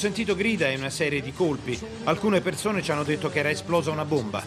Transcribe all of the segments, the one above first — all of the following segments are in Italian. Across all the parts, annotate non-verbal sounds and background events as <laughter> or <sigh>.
sentito grida e una serie di colpi. Alcune persone ci hanno detto che era esplosa una bomba.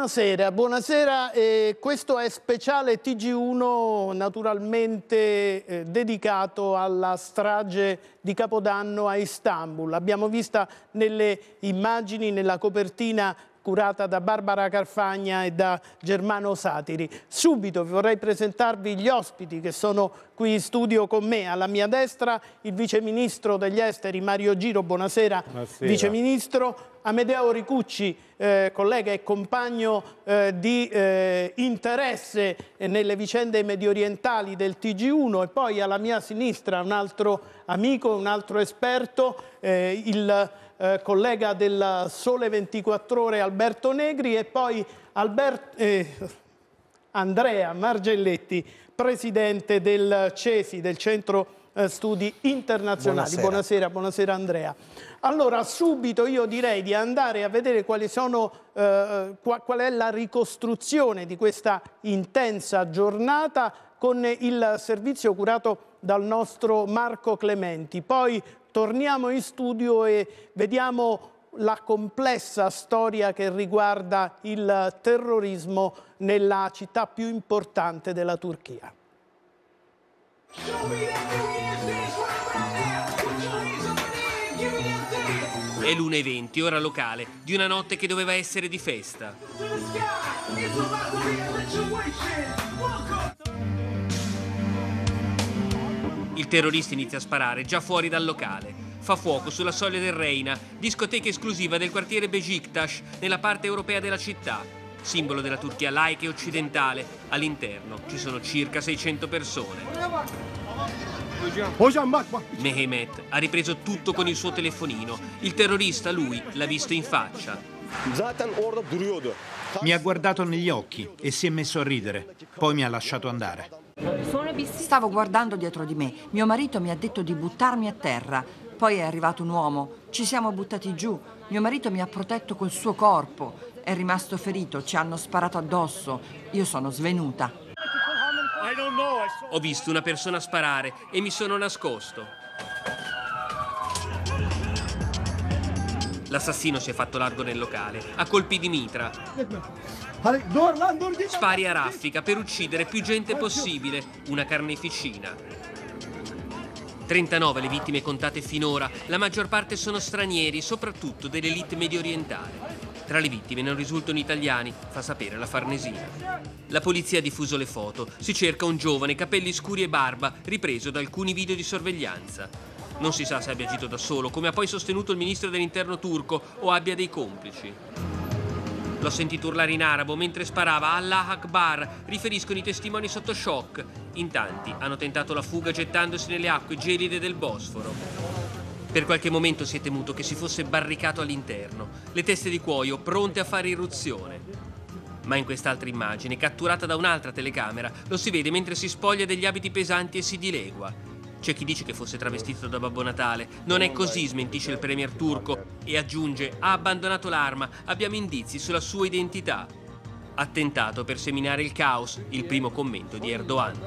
Buonasera, buonasera. Eh, questo è speciale TG1 naturalmente eh, dedicato alla strage di Capodanno a Istanbul. L'abbiamo vista nelle immagini, nella copertina curata da Barbara Carfagna e da Germano Satiri. Subito vorrei presentarvi gli ospiti che sono qui in studio con me. Alla mia destra il viceministro degli esteri Mario Giro, buonasera, buonasera. viceministro. Amedeo Ricucci, eh, collega e compagno eh, di eh, interesse nelle vicende mediorientali del TG1 e poi alla mia sinistra un altro amico, un altro esperto, eh, il eh, collega del Sole 24 Ore Alberto Negri e poi Albert, eh, Andrea Margelletti, presidente del CESI, del Centro eh, Studi Internazionali. Buonasera. buonasera. buonasera, Andrea. Allora, subito io direi di andare a vedere quali sono, eh, qua, qual è la ricostruzione di questa intensa giornata con il servizio curato dal nostro Marco Clementi. Poi torniamo in studio e vediamo la complessa storia che riguarda il terrorismo nella città più importante della Turchia. È l'1.20, ora locale, di una notte che doveva essere di festa. Il terrorista inizia a sparare già fuori dal locale. Fa fuoco sulla soglia del Reina, discoteca esclusiva del quartiere Bejiktash, nella parte europea della città. Simbolo della Turchia laica e occidentale, all'interno ci sono circa 600 persone. Mehemet ha ripreso tutto con il suo telefonino. Il terrorista, lui, l'ha visto in faccia. Mi ha guardato negli occhi e si è messo a ridere. Poi mi ha lasciato andare. Stavo guardando dietro di me. Mio marito mi ha detto di buttarmi a terra. Poi è arrivato un uomo. Ci siamo buttati giù. Mio marito mi ha protetto col suo corpo. È rimasto ferito, ci hanno sparato addosso. Io sono svenuta. Ho visto una persona sparare e mi sono nascosto. L'assassino si è fatto largo nel locale, a colpi di mitra. Spari a raffica per uccidere più gente possibile, una carneficina. 39 le vittime contate finora, la maggior parte sono stranieri, soprattutto dell'elite mediorientale. Tra le vittime non risultano italiani, fa sapere la Farnesina. La polizia ha diffuso le foto, si cerca un giovane, capelli scuri e barba, ripreso da alcuni video di sorveglianza. Non si sa se abbia agito da solo, come ha poi sostenuto il ministro dell'interno turco, o abbia dei complici. L'ho sentito urlare in arabo mentre sparava Allah Akbar, riferiscono i testimoni sotto shock. In tanti hanno tentato la fuga gettandosi nelle acque gelide del Bosforo. Per qualche momento si è temuto che si fosse barricato all'interno, le teste di cuoio pronte a fare irruzione. Ma in quest'altra immagine, catturata da un'altra telecamera, lo si vede mentre si spoglia degli abiti pesanti e si dilegua. C'è chi dice che fosse travestito da Babbo Natale. Non è così, smentisce il premier turco e aggiunge ha abbandonato l'arma, abbiamo indizi sulla sua identità. Attentato per seminare il caos, il primo commento di Erdogan.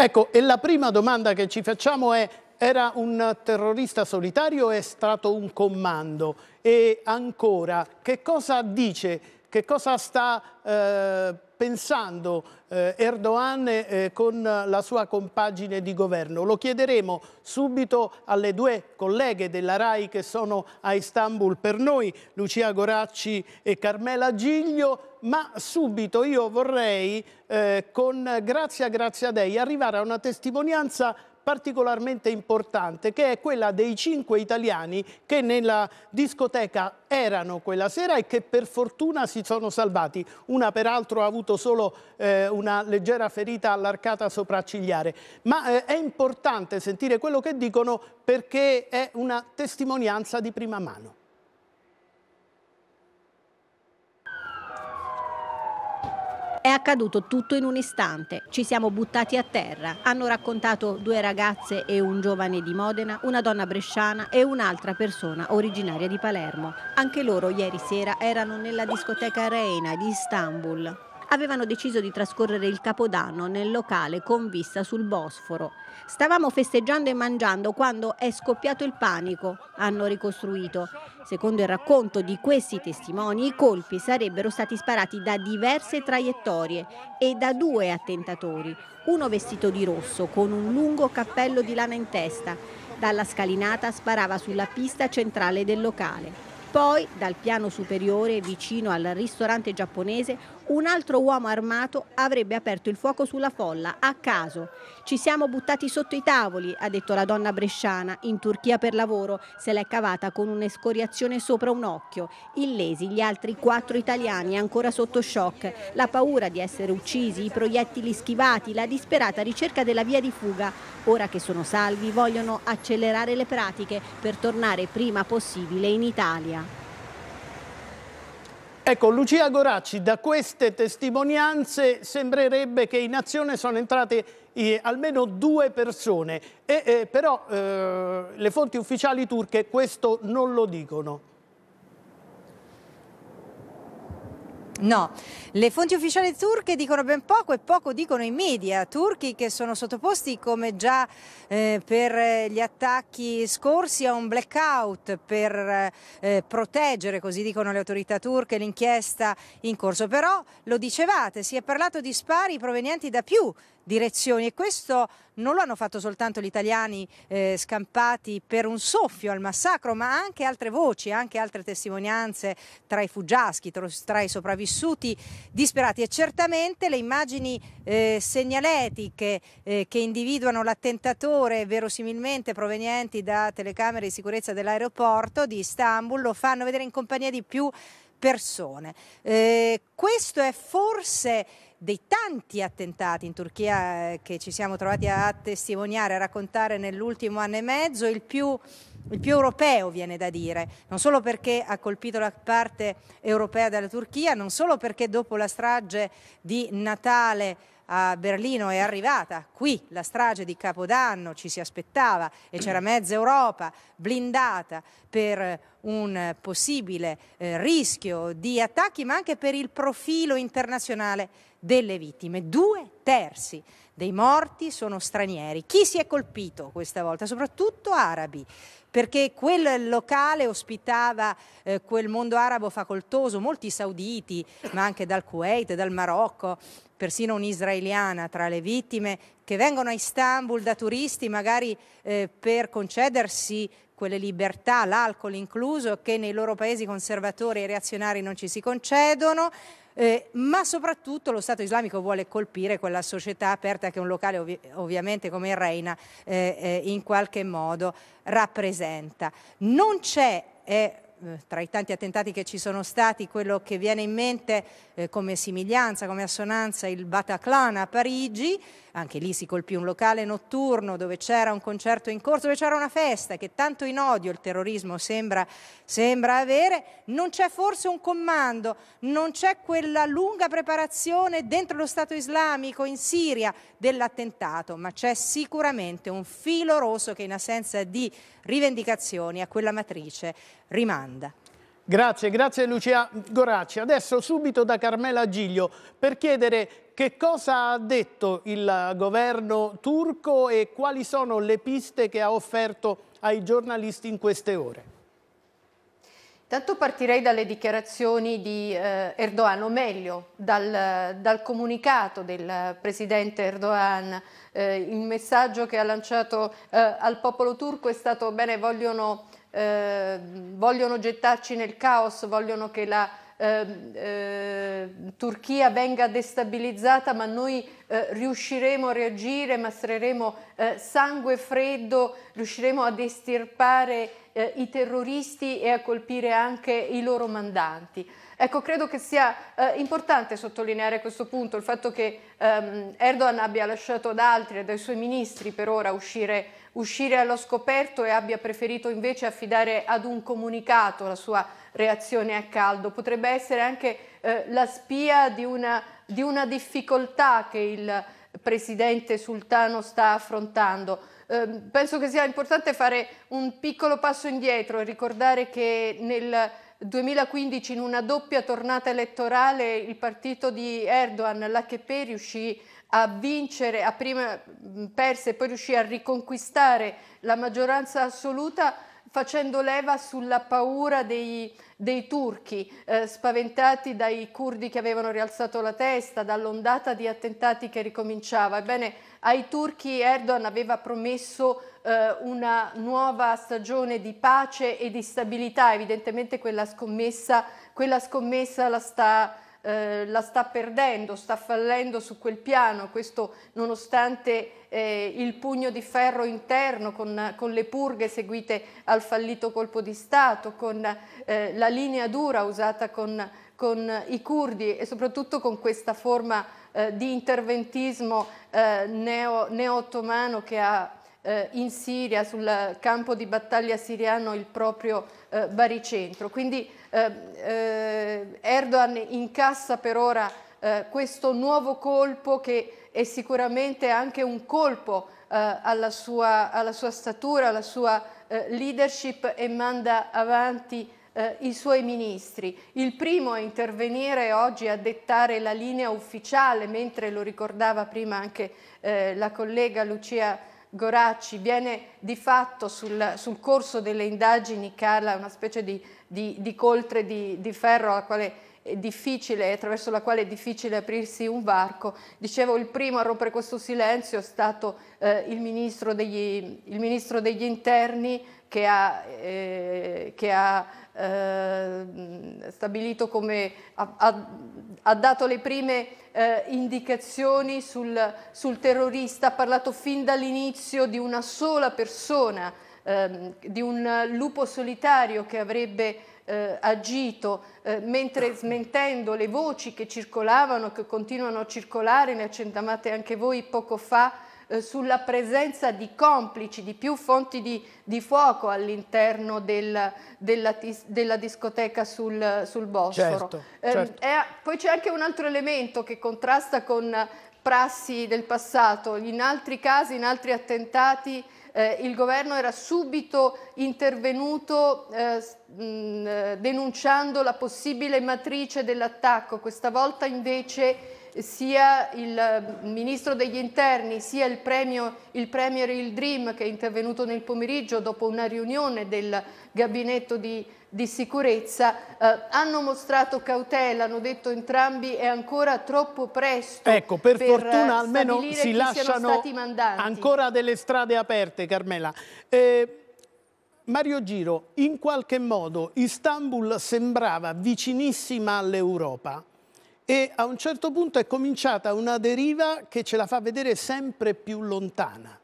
Ecco, e la prima domanda che ci facciamo è era un terrorista solitario è stato un comando? E ancora, che cosa dice, che cosa sta eh, pensando eh, Erdogan eh, con la sua compagine di governo? Lo chiederemo subito alle due colleghe della RAI che sono a Istanbul per noi, Lucia Goracci e Carmela Giglio, ma subito io vorrei eh, con Grazia Grazia Dei arrivare a una testimonianza particolarmente importante, che è quella dei cinque italiani che nella discoteca erano quella sera e che per fortuna si sono salvati. Una peraltro ha avuto solo eh, una leggera ferita all'arcata sopraccigliare. Ma eh, è importante sentire quello che dicono perché è una testimonianza di prima mano. È accaduto tutto in un istante, ci siamo buttati a terra, hanno raccontato due ragazze e un giovane di Modena, una donna bresciana e un'altra persona originaria di Palermo. Anche loro ieri sera erano nella discoteca Reina di Istanbul avevano deciso di trascorrere il Capodanno nel locale con vista sul Bosforo. Stavamo festeggiando e mangiando quando è scoppiato il panico, hanno ricostruito. Secondo il racconto di questi testimoni, i colpi sarebbero stati sparati da diverse traiettorie e da due attentatori, uno vestito di rosso con un lungo cappello di lana in testa. Dalla scalinata sparava sulla pista centrale del locale. Poi, dal piano superiore, vicino al ristorante giapponese, un altro uomo armato avrebbe aperto il fuoco sulla folla, a caso. Ci siamo buttati sotto i tavoli, ha detto la donna bresciana, in Turchia per lavoro, se l'è cavata con un'escoriazione sopra un occhio. Illesi gli altri quattro italiani ancora sotto shock, la paura di essere uccisi, i proiettili schivati, la disperata ricerca della via di fuga. Ora che sono salvi vogliono accelerare le pratiche per tornare prima possibile in Italia. Ecco, Lucia Goracci, da queste testimonianze sembrerebbe che in azione sono entrate eh, almeno due persone, e, eh, però eh, le fonti ufficiali turche questo non lo dicono. No, le fonti ufficiali turche dicono ben poco e poco dicono i media turchi che sono sottoposti come già eh, per eh, gli attacchi scorsi a un blackout per eh, proteggere, così dicono le autorità turche, l'inchiesta in corso. Però lo dicevate, si è parlato di spari provenienti da più direzioni e questo non lo hanno fatto soltanto gli italiani eh, scampati per un soffio al massacro, ma anche altre voci, anche altre testimonianze tra i fuggiaschi, tra i sopravvissuti disperati e certamente le immagini eh, segnaletiche eh, che individuano l'attentatore verosimilmente provenienti da telecamere di sicurezza dell'aeroporto di Istanbul lo fanno vedere in compagnia di più persone. Eh, questo è forse dei tanti attentati in Turchia eh, che ci siamo trovati a testimoniare, a raccontare nell'ultimo anno e mezzo, il più, il più, europeo viene da dire, non solo perché ha colpito la parte europea della Turchia, non solo perché dopo la strage di Natale a Berlino è arrivata, qui la strage di Capodanno ci si aspettava e c'era mezza Europa blindata per eh, un possibile eh, rischio di attacchi, ma anche per il profilo internazionale delle vittime. Due terzi dei morti sono stranieri. Chi si è colpito questa volta? Soprattutto arabi, perché quel locale ospitava eh, quel mondo arabo facoltoso, molti sauditi, ma anche dal Kuwait, dal Marocco, persino un'israeliana tra le vittime, che vengono a Istanbul da turisti magari eh, per concedersi quelle libertà, l'alcol incluso, che nei loro paesi conservatori e reazionari non ci si concedono. Eh, ma soprattutto lo Stato islamico vuole colpire quella società aperta che un locale ovvi ovviamente come il Reina eh, eh, in qualche modo rappresenta. Non c'è, eh, eh, tra i tanti attentati che ci sono stati, quello che viene in mente eh, come simiglianza, come assonanza, il Bataclan a Parigi, anche lì si colpì un locale notturno dove c'era un concerto in corso, dove c'era una festa che tanto in odio il terrorismo sembra, sembra avere, non c'è forse un comando, non c'è quella lunga preparazione dentro lo Stato islamico in Siria dell'attentato, ma c'è sicuramente un filo rosso che in assenza di rivendicazioni a quella matrice rimanda. Grazie, grazie Lucia Goracci. Adesso subito da Carmela Giglio per chiedere che cosa ha detto il governo turco e quali sono le piste che ha offerto ai giornalisti in queste ore. Tanto partirei dalle dichiarazioni di eh, Erdogan, o meglio dal, dal, comunicato del presidente Erdogan. Eh, il messaggio che ha lanciato eh, al popolo turco è stato bene, vogliono, eh, vogliono gettarci nel caos, vogliono che la Ehm, ehm, Turchia venga destabilizzata, ma noi eh, riusciremo a reagire, mostreremo eh, sangue freddo, riusciremo ad estirpare eh, i terroristi e a colpire anche i loro mandanti. Ecco, credo che sia eh, importante sottolineare questo punto, il fatto che ehm, Erdogan abbia lasciato ad altri e dai suoi ministri per ora uscire, uscire allo scoperto e abbia preferito invece affidare ad un comunicato la sua reazione a caldo, potrebbe essere anche eh, la spia di una, di una, difficoltà che il presidente Sultano sta affrontando. Eh, penso che sia importante fare un piccolo passo indietro e ricordare che nel 2015 in una doppia tornata elettorale il partito di Erdogan, l'AKP, riuscì a vincere, a prima perse e poi riuscì a riconquistare la maggioranza assoluta facendo leva sulla paura dei, dei turchi, eh, spaventati dai curdi che avevano rialzato la testa, dall'ondata di attentati che ricominciava. Ebbene, ai turchi Erdogan aveva promesso eh, una nuova stagione di pace e di stabilità, evidentemente quella scommessa, quella scommessa la sta eh, la sta perdendo, sta fallendo su quel piano, questo nonostante eh, il pugno di ferro interno con, con, le purghe seguite al fallito colpo di Stato, con eh, la linea dura usata con, con i curdi e soprattutto con questa forma eh, di interventismo eh, neo, neo-ottomano che ha eh, in Siria, sul campo di battaglia siriano, il proprio eh, baricentro. Quindi eh, eh, Erdogan incassa per ora eh, questo nuovo colpo che è sicuramente anche un colpo alla sua, alla, sua, statura, alla sua leadership e manda avanti i suoi ministri. Il primo a intervenire oggi a dettare la linea ufficiale, mentre lo ricordava prima anche eh, la collega Lucia Goracci, viene di fatto sul, sul corso delle indagini cala una specie di, di, di coltre di, di ferro alla quale attraverso la quale è difficile aprirsi un varco. Dicevo, il primo a rompere questo silenzio è stato eh, il, ministro degli, il ministro degli interni che ha, eh, che ha eh, stabilito come ha, ha, ha, dato le prime eh, indicazioni sul, sul, terrorista, ha parlato fin dall'inizio di una sola persona, ehm, di un lupo solitario che avrebbe eh, agito, eh, mentre smentendo le voci che circolavano, che continuano a circolare, ne accentamate anche voi poco fa, eh, sulla presenza di complici, di più fonti di, di fuoco all'interno del, della, della, discoteca sul, sul Bosforo. Certo, ehm, certo. Eh, poi c'è anche un altro elemento che contrasta con prassi del passato. In altri casi, in altri attentati, eh, il governo era subito intervenuto eh, mh, denunciando la possibile matrice dell'attacco, questa volta invece sia il ehm, ministro degli interni sia il, premio, il premier Il Dream che è intervenuto nel pomeriggio dopo una riunione del gabinetto di, di sicurezza eh, hanno mostrato cautela, hanno detto entrambi è ancora troppo presto ecco, per, per fortuna almeno si lasciano ancora delle strade aperte Carmela eh... Mario Giro, in qualche modo Istanbul sembrava vicinissima all'Europa, e a un certo punto è cominciata una deriva che ce la fa vedere sempre più lontana.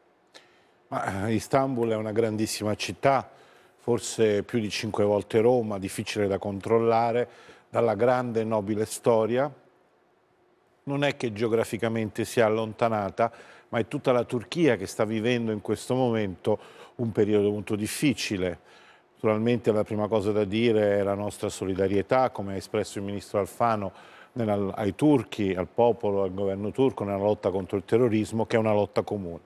Ma eh, Istanbul è una grandissima città, forse più di cinque volte Roma, difficile da controllare, dalla grande e nobile storia. Non è che geograficamente sia allontanata, ma è tutta la Turchia che sta vivendo in questo momento un periodo molto difficile. Naturalmente la prima cosa da dire è la nostra solidarietà, come ha espresso il ministro Alfano, nella, ai turchi, al popolo, al governo turco nella lotta contro il terrorismo, che è una lotta comune.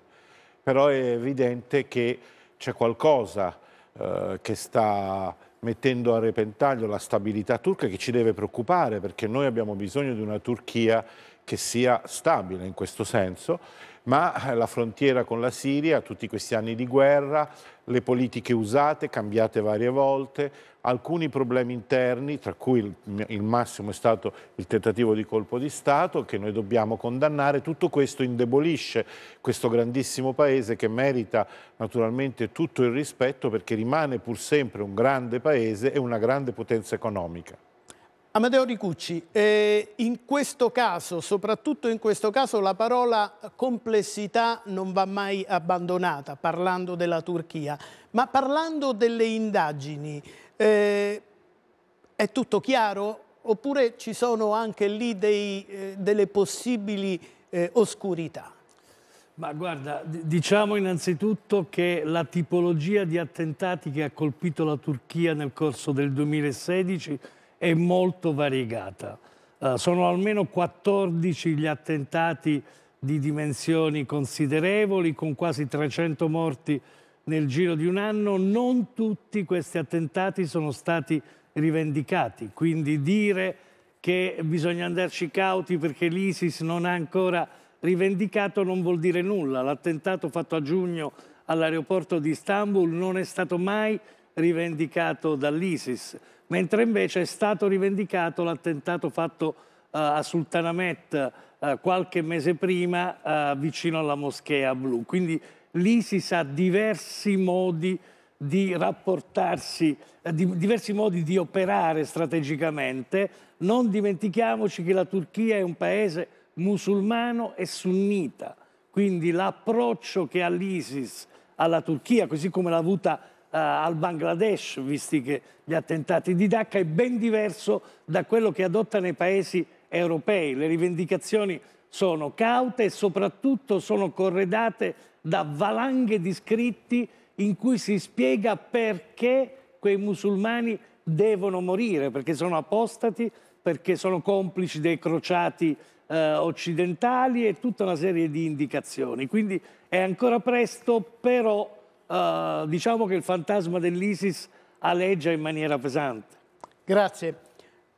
Però è evidente che c'è qualcosa eh, che sta mettendo a repentaglio la stabilità turca che ci deve preoccupare perché noi abbiamo bisogno di una Turchia che sia stabile in questo senso, ma eh, la frontiera con la Siria, tutti questi anni di guerra, le politiche usate, cambiate varie volte, alcuni problemi interni, tra cui il, il, massimo è stato il tentativo di colpo di Stato, che noi dobbiamo condannare. Tutto questo indebolisce questo grandissimo paese che merita naturalmente tutto il rispetto perché rimane pur sempre un grande paese e una grande potenza economica. Amadeo Ricucci, eh, in questo caso, soprattutto in questo caso, la parola complessità non va mai abbandonata, parlando della Turchia, ma parlando delle indagini, eh, è tutto chiaro? Oppure ci sono anche lì dei, eh, delle possibili eh, oscurità? Ma guarda, diciamo innanzitutto che la tipologia di attentati che ha colpito la Turchia nel corso del 2016 è molto variegata. Uh, sono almeno 14 gli attentati di dimensioni considerevoli, con quasi 300 morti nel giro di un anno, non tutti questi attentati sono stati rivendicati, quindi dire che bisogna andarci cauti perché l'ISIS non ha ancora rivendicato non vuol dire nulla. L'attentato fatto a giugno all'aeroporto di Istanbul non è stato mai rivendicato dall'ISIS, mentre invece è stato rivendicato l'attentato fatto eh, a Sultanamet eh, qualche mese prima eh, vicino alla moschea blu. Quindi l'ISIS ha diversi modi di rapportarsi, eh, di, diversi modi di operare strategicamente. Non dimentichiamoci che la Turchia è un paese musulmano e sunnita, quindi l'approccio che ha l'ISIS alla Turchia, così come l'ha avuta uh, al Bangladesh, visti che gli attentati di Dhaka, è ben diverso da quello che adotta nei paesi europei. Le rivendicazioni sono caute e soprattutto sono corredate da valanghe di scritti in cui si spiega perché quei musulmani devono morire, perché sono apostati, perché sono complici dei crociati eh, occidentali e tutta una serie di indicazioni. Quindi è ancora presto, però eh, diciamo che il fantasma dell'ISIS aleggia in maniera pesante. Grazie.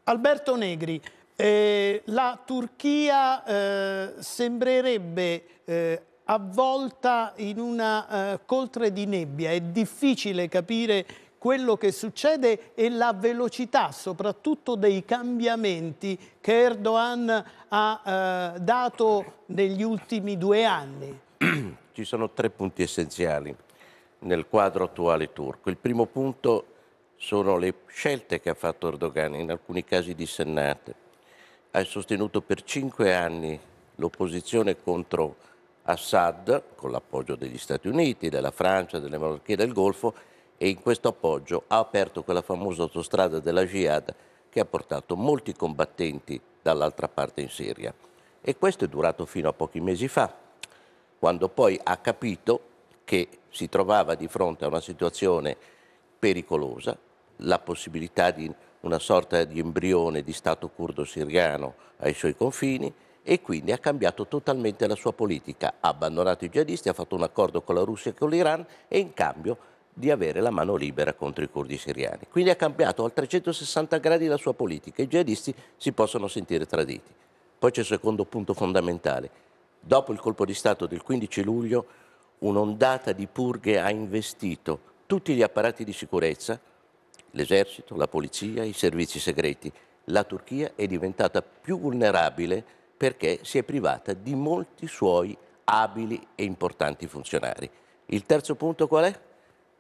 Alberto Negri, eh, la Turchia eh, sembrerebbe eh, avvolta in una eh, coltre di nebbia, è difficile capire quello che succede e la velocità soprattutto dei cambiamenti che Erdogan ha eh, dato negli ultimi due anni. <clears throat> Ci sono tre punti essenziali nel quadro attuale turco. Il primo punto sono le scelte che ha fatto Erdogan, in alcuni casi dissennate. Ha sostenuto per cinque anni l'opposizione contro Assad, con l'appoggio degli Stati Uniti, della Francia, delle monarchie del Golfo, e in questo appoggio ha aperto quella famosa autostrada della Jihad che ha portato molti combattenti dall'altra parte in Siria. E questo è durato fino a pochi mesi fa, quando poi ha capito che si trovava di fronte a una situazione pericolosa, la possibilità di una sorta di embrione di Stato curdo siriano ai suoi confini e quindi ha cambiato totalmente la sua politica. Ha abbandonato i jihadisti, ha fatto un accordo con la Russia e con l'Iran e in cambio di avere la mano libera contro i curdi siriani. Quindi ha cambiato al 360 gradi la sua politica. I jihadisti si possono sentire traditi. Poi c'è il secondo punto fondamentale. Dopo il colpo di Stato del 15 luglio, un'ondata di purghe ha investito tutti gli apparati di sicurezza, l'esercito, la polizia, i servizi segreti. La Turchia è diventata più vulnerabile perché si è privata di molti suoi abili e importanti funzionari. Il terzo punto qual è?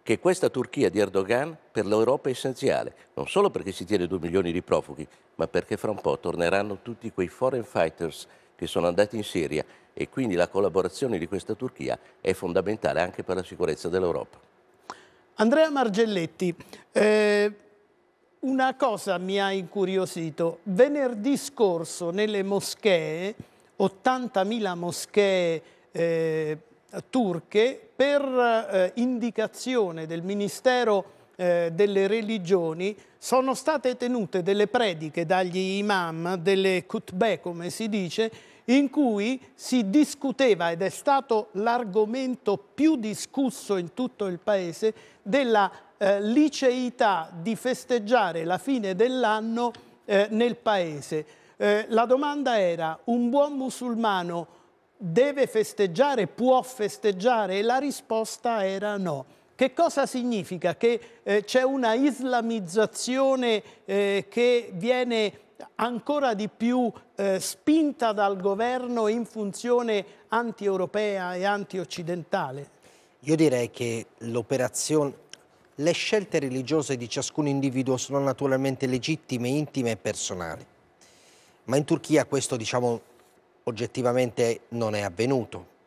Che questa Turchia di Erdogan per l'Europa è essenziale, non solo perché si tiene due milioni di profughi, ma perché fra un po' torneranno tutti quei foreign fighters che sono andati in Siria e quindi la collaborazione di questa Turchia è fondamentale anche per la sicurezza dell'Europa. Andrea Margelletti, eh... Una cosa mi ha incuriosito. Venerdì scorso nelle moschee, 80.000 moschee eh, turche, per eh, indicazione del Ministero eh, delle religioni sono state tenute delle prediche dagli imam, delle kutbeh come si dice, in cui si discuteva, ed è stato l'argomento più discusso in tutto il paese, della eh, liceità di festeggiare la fine dell'anno eh, nel paese. Eh, la domanda era, un buon musulmano deve festeggiare, può festeggiare? E la risposta era no. Che cosa significa? Che eh, c'è una islamizzazione eh, che viene ancora di più eh, spinta dal governo in funzione anti-europea e anti-occidentale? Io direi che l'operazione le scelte religiose di ciascun individuo sono naturalmente legittime, intime e personali. Ma in Turchia questo, diciamo, oggettivamente non è avvenuto.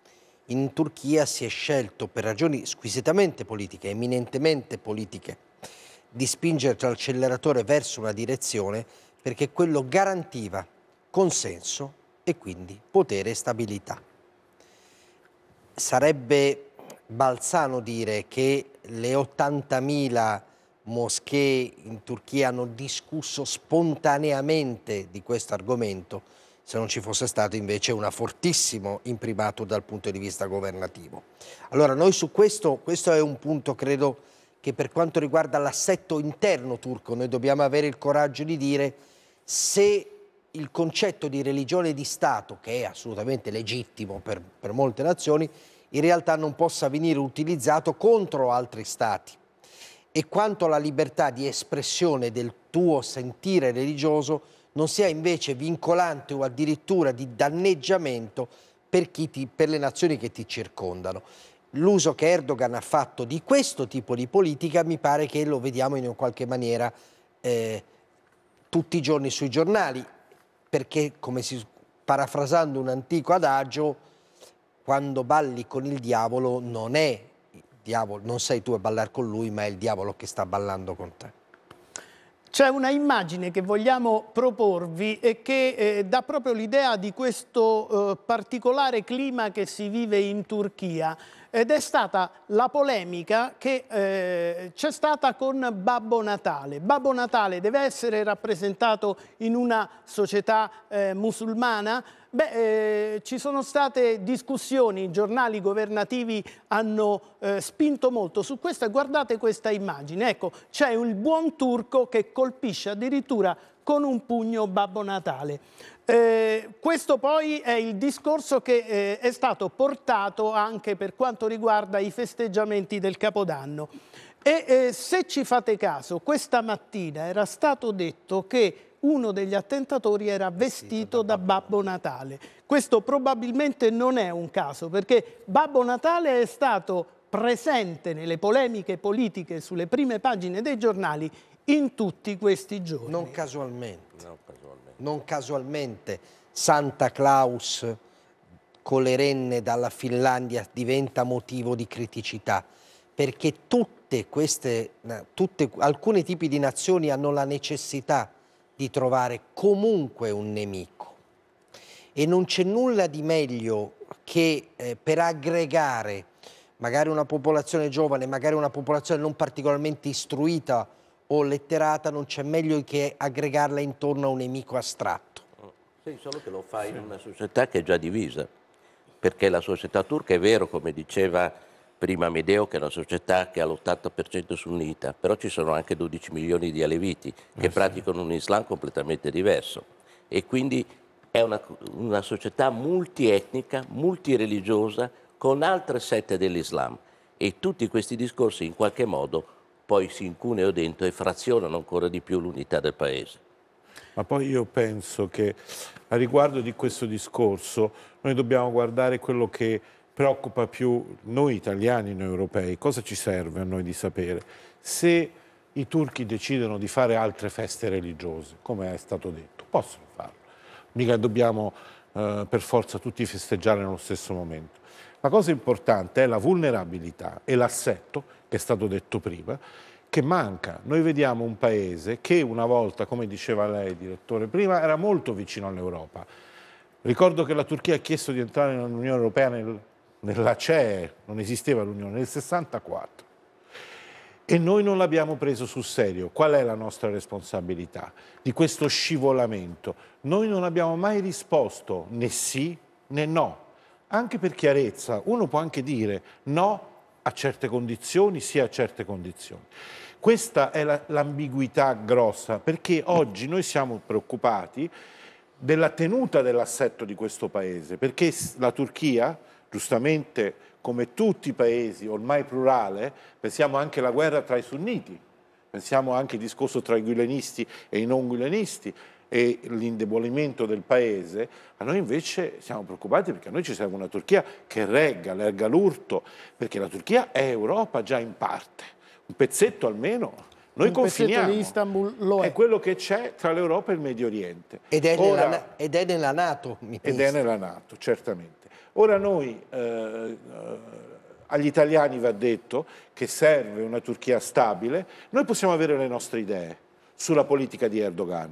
In Turchia si è scelto, per ragioni squisitamente politiche, eminentemente politiche, di spingere l'acceleratore verso una direzione perché quello garantiva consenso e quindi potere e stabilità. Sarebbe Balzano dire che le 80.000 moschee in Turchia hanno discusso spontaneamente di questo argomento se non ci fosse stato invece un fortissimo imprimato dal punto di vista governativo. Allora noi su questo, questo è un punto credo che per quanto riguarda l'assetto interno turco noi dobbiamo avere il coraggio di dire se il concetto di religione di Stato, che è assolutamente legittimo per, per molte nazioni, in realtà non possa venire utilizzato contro altri stati. E quanto la libertà di espressione del tuo sentire religioso non sia invece vincolante o addirittura di danneggiamento per, ti, per le nazioni che ti circondano. L'uso che Erdogan ha fatto di questo tipo di politica mi pare che lo vediamo in qualche maniera eh, tutti i giorni sui giornali, perché, come si, parafrasando un antico adagio, quando balli con il diavolo non è il diavolo, non sei tu a ballare con lui, ma è il diavolo che sta ballando con te. C'è una immagine che vogliamo proporvi e che eh, dà proprio l'idea di questo eh, particolare clima che si vive in Turchia ed è stata la polemica che eh, c'è stata con Babbo Natale. Babbo Natale deve essere rappresentato in una società eh, musulmana? Beh, eh, ci sono state discussioni, i giornali governativi hanno eh, spinto molto su questo e guardate questa immagine, ecco c'è il buon turco che colpisce addirittura con un pugno Babbo Natale. Eh, questo poi è il discorso che eh, è stato portato anche per quanto riguarda i festeggiamenti del Capodanno. E eh, se ci fate caso, questa mattina era stato detto che uno degli attentatori era eh vestito da Babbo Natale. Questo probabilmente non è un caso perché Babbo Natale è stato presente nelle polemiche politiche sulle prime pagine dei giornali in tutti questi giorni. Non casualmente. No, casualmente. Non casualmente. Santa Claus con le renne dalla Finlandia diventa motivo di criticità perché tutte queste, tutte, alcuni tipi di nazioni hanno la necessità di trovare comunque un nemico. E non c'è nulla di meglio che eh, per aggregare magari una popolazione giovane, magari una popolazione non particolarmente istruita o letterata, non c'è meglio che aggregarla intorno a un nemico astratto. Sì, solo che lo fa in una società che è già divisa, perché la società turca è vero, come diceva prima Amedeo che è una società che ha l'80% sunnita, però ci sono anche 12 milioni di aleviti che eh sì. praticano un Islam completamente diverso e quindi è una, una società multietnica, multireligiosa con altre sette dell'Islam e tutti questi discorsi in qualche modo poi si incuneo dentro e frazionano ancora di più l'unità del paese. Ma poi io penso che a riguardo di questo discorso noi dobbiamo guardare quello che preoccupa più noi italiani, noi europei. Cosa ci serve a noi di sapere? Se i turchi decidono di fare altre feste religiose, come è stato detto, possono farlo. Mica dobbiamo eh, per forza tutti festeggiare nello stesso momento. La cosa importante è la vulnerabilità e l'assetto, che è stato detto prima, che manca. Noi vediamo un paese che una volta, come diceva lei, direttore, prima era molto vicino all'Europa. Ricordo che la Turchia ha chiesto di entrare nell'Unione Europea nel nella CEE, non esisteva l'Unione, nel 64. E noi non l'abbiamo preso sul serio. Qual è la nostra responsabilità di questo scivolamento? Noi non abbiamo mai risposto né sì né no. Anche per chiarezza, uno può anche dire no a certe condizioni, sì a certe condizioni. Questa è l'ambiguità la, grossa, perché oggi noi siamo preoccupati della tenuta dell'assetto di questo paese, perché la Turchia giustamente come tutti i paesi ormai plurale, pensiamo anche alla guerra tra i sunniti, pensiamo anche al discorso tra i guilenisti e i non guilenisti e l'indebolimento del paese, a noi invece siamo preoccupati perché a noi ci serve una Turchia che regga, legga l'urto, perché la Turchia è Europa già in parte, un pezzetto almeno. Noi un confiniamo, di Istanbul lo è. è quello che c'è tra l'Europa e il Medio Oriente. Ed è, Ora, nella, ed è nella Nato, mi penso. Ed è nella Nato, certamente. Ora noi, eh, eh, agli italiani va detto che serve una Turchia stabile, noi possiamo avere le nostre idee sulla politica di Erdogan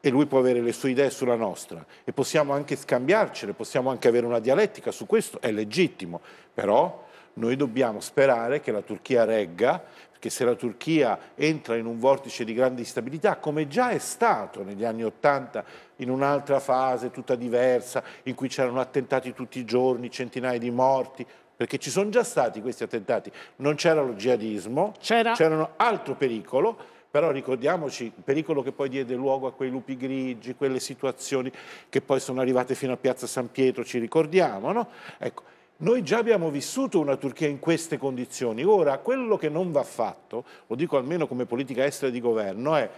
e lui può avere le sue idee sulla nostra e possiamo anche scambiarcele, possiamo anche avere una dialettica su questo, è legittimo, però noi dobbiamo sperare che la Turchia regga, perché se la Turchia entra in un vortice di grande instabilità, come già è stato negli anni 80 in un'altra fase tutta diversa, in cui c'erano attentati tutti i giorni, centinaia di morti, perché ci sono già stati questi attentati, non c'era lo jihadismo, c'era altro pericolo, però ricordiamoci il pericolo che poi diede luogo a quei lupi grigi, quelle situazioni che poi sono arrivate fino a Piazza San Pietro, ci ricordiamo, no? Ecco, noi già abbiamo vissuto una Turchia in queste condizioni, ora quello che non va fatto, lo dico almeno come politica estera di governo, è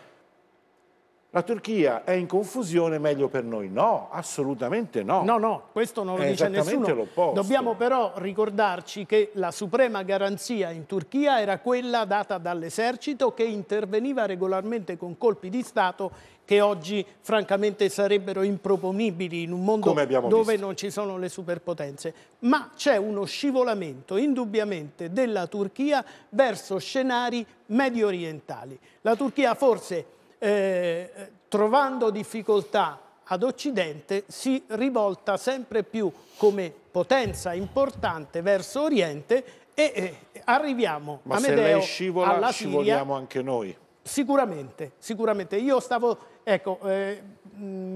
la Turchia è in confusione, meglio per noi. No, assolutamente no. No, no, questo non lo è dice nessuno. L'opposto. Dobbiamo però ricordarci che la suprema garanzia in Turchia era quella data dall'esercito che interveniva regolarmente con colpi di Stato che oggi francamente sarebbero improponibili in un mondo dove visto. non ci sono le superpotenze. Ma c'è uno scivolamento indubbiamente della Turchia verso scenari medio orientali. La Turchia forse eh, trovando difficoltà ad Occidente, si rivolta sempre più come potenza importante verso Oriente e eh, arriviamo Ma Amedeo, se lei scivola, alla Siria, scivoliamo anche noi. Sicuramente, sicuramente. Io stavo, ecco, eh,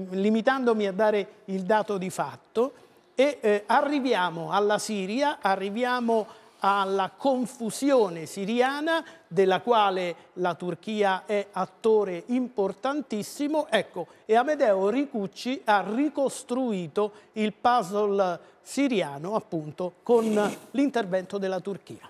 limitandomi a dare il dato di fatto e eh, arriviamo alla Siria, arriviamo alla confusione siriana della quale la Turchia è attore importantissimo, ecco, e Amedeo Ricucci ha ricostruito il puzzle siriano appunto con l'intervento della Turchia.